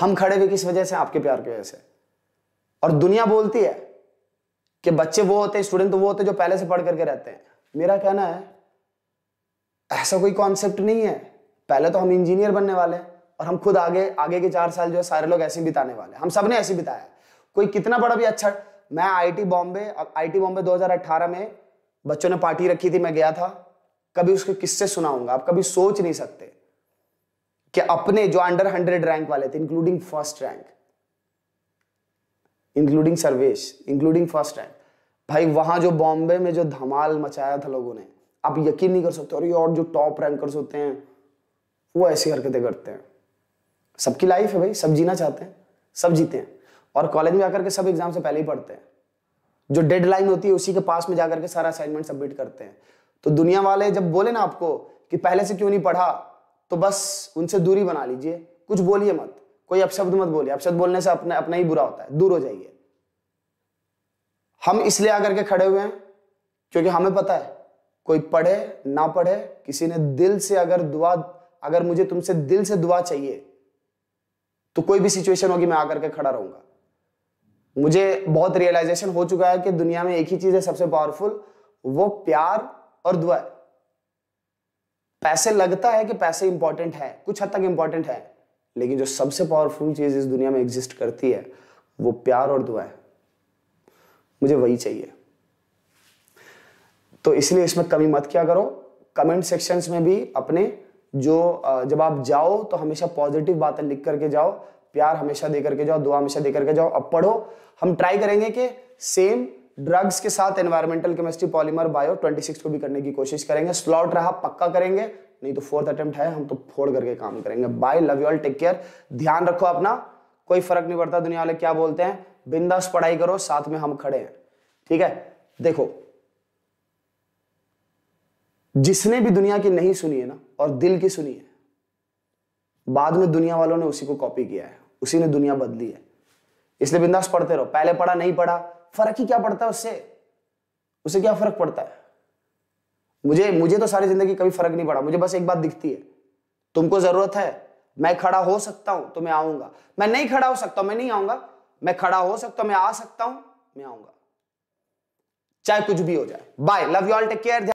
हम खड़े हुए किस वजह से आपके प्यार की वजह से और दुनिया बोलती है कि बच्चे वो होते हैं स्टूडेंट तो वो होते हैं जो पहले से पढ़ करके रहते हैं मेरा कहना है ऐसा कोई कॉन्सेप्ट नहीं है पहले तो हम इंजीनियर बनने वाले हैं और हम खुद आगे आगे के चार साल जो है सारे लोग ऐसे बिताने वाले हम सब ने ऐसे बिताया कोई कितना बड़ा भी अच्छा मैं आईटी बॉम्बे आईटी बॉम्बे 2018 में बच्चों ने पार्टी रखी थी मैं गया था कभी उसके किस्से सुनाऊंगा आप कभी सोच नहीं सकते कि अपने जो अंडर हंड्रेड रैंक वाले थे including first rank including Sarvesh including first rank भाई वहां जो बॉम्बे में जो धमाल मचाया था लोगों ने आप यकीन नहीं कर सकते और ये और जो टॉप रैंकर्स होते हैं वो ऐसी हरकतें करते हैं सबकी लाइफ है भाई सब जीना चाहते हैं सब जीते हैं और कॉलेज में आकर के सब एग्जाम से पहले ही पढ़ते हैं जो डेडलाइन होती है उसी के पास में जाकर के सारा असाइनमेंट सबमिट करते हैं तो दुनिया वाले जब बोले ना आपको कि पहले से क्यों नहीं पढ़ा तो बस उनसे दूरी बना लीजिए कुछ बोलिए मत कोई अपशब्द मत बोलिए अपशब्द बोलने से अपना अपना ही बुरा होता है दूर हो जाइए हम इसलिए आकर के खड़े हुए हैं क्योंकि हमें पता है कोई पढ़े ना पढ़े किसी ने दिल से अगर दुआ अगर मुझे तुमसे दिल से दुआ चाहिए तो कोई भी सिचुएशन होगी मैं आकर के खड़ा रहूंगा मुझे बहुत रियलाइजेशन हो चुका है कि दुनिया में एक ही चीज है सबसे पावरफुल वो प्यार और दुआ है पैसे लगता है कि पैसे इंपॉर्टेंट है कुछ हद तक इंपॉर्टेंट है लेकिन जो सबसे पावरफुल चीज इस दुनिया में एग्जिस्ट करती है वो प्यार और दुआ है मुझे वही चाहिए तो इसलिए इसमें कमी मत क्या करो कमेंट सेक्शंस में भी अपने जो जब आप जाओ तो हमेशा पॉजिटिव बातें लिख करके जाओ प्यार हमेशा दे करके जाओ दुआ हमेशा दे करके जाओ अब पढ़ो हम ट्राई करेंगे कि सेम ड्रग्स के साथ एनवायरमेंटल केमिस्ट्री पॉलीमर बायो 26 को भी करने की कोशिश करेंगे स्लॉट रहा पक्का करेंगे नहीं तो फोर्थ अटेम्प्ट है हम तो फोड़ करके काम करेंगे bye love you all take care ध्यान रखो अपना कोई फर्क नहीं पड़ता दुनिया वाले क्या बोलते हैं बिंदास पढ़ाई करो साथ में हम खड़े हैं ठीक है देखो जिसने भी दुनिया की नहीं सुनी है ना और दिल की सुनी है बाद में दुनिया वालों ने उसी को कॉपी किया है उसी ने दुनिया बदली है इसलिए बिंदास पढ़ते रहो पहले पढ़ा नहीं पढ़ा फर्क ही क्या पड़ता है उससे उसे क्या फर्क पड़ता है मुझे मुझे तो सारी जिंदगी कभी फर्क नहीं पड़ा मुझे बस एक बात दिखती है तुमको जरूरत है मैं खड़ा हो सकता हूं तो मैं आऊंगा मैं नहीं खड़ा हो सकता मैं नहीं आऊंगा मैं खड़ा हो सकता हूं मैं आ सकता हूं मैं आऊंगा चाहे कुछ भी हो जाए bye love you all take care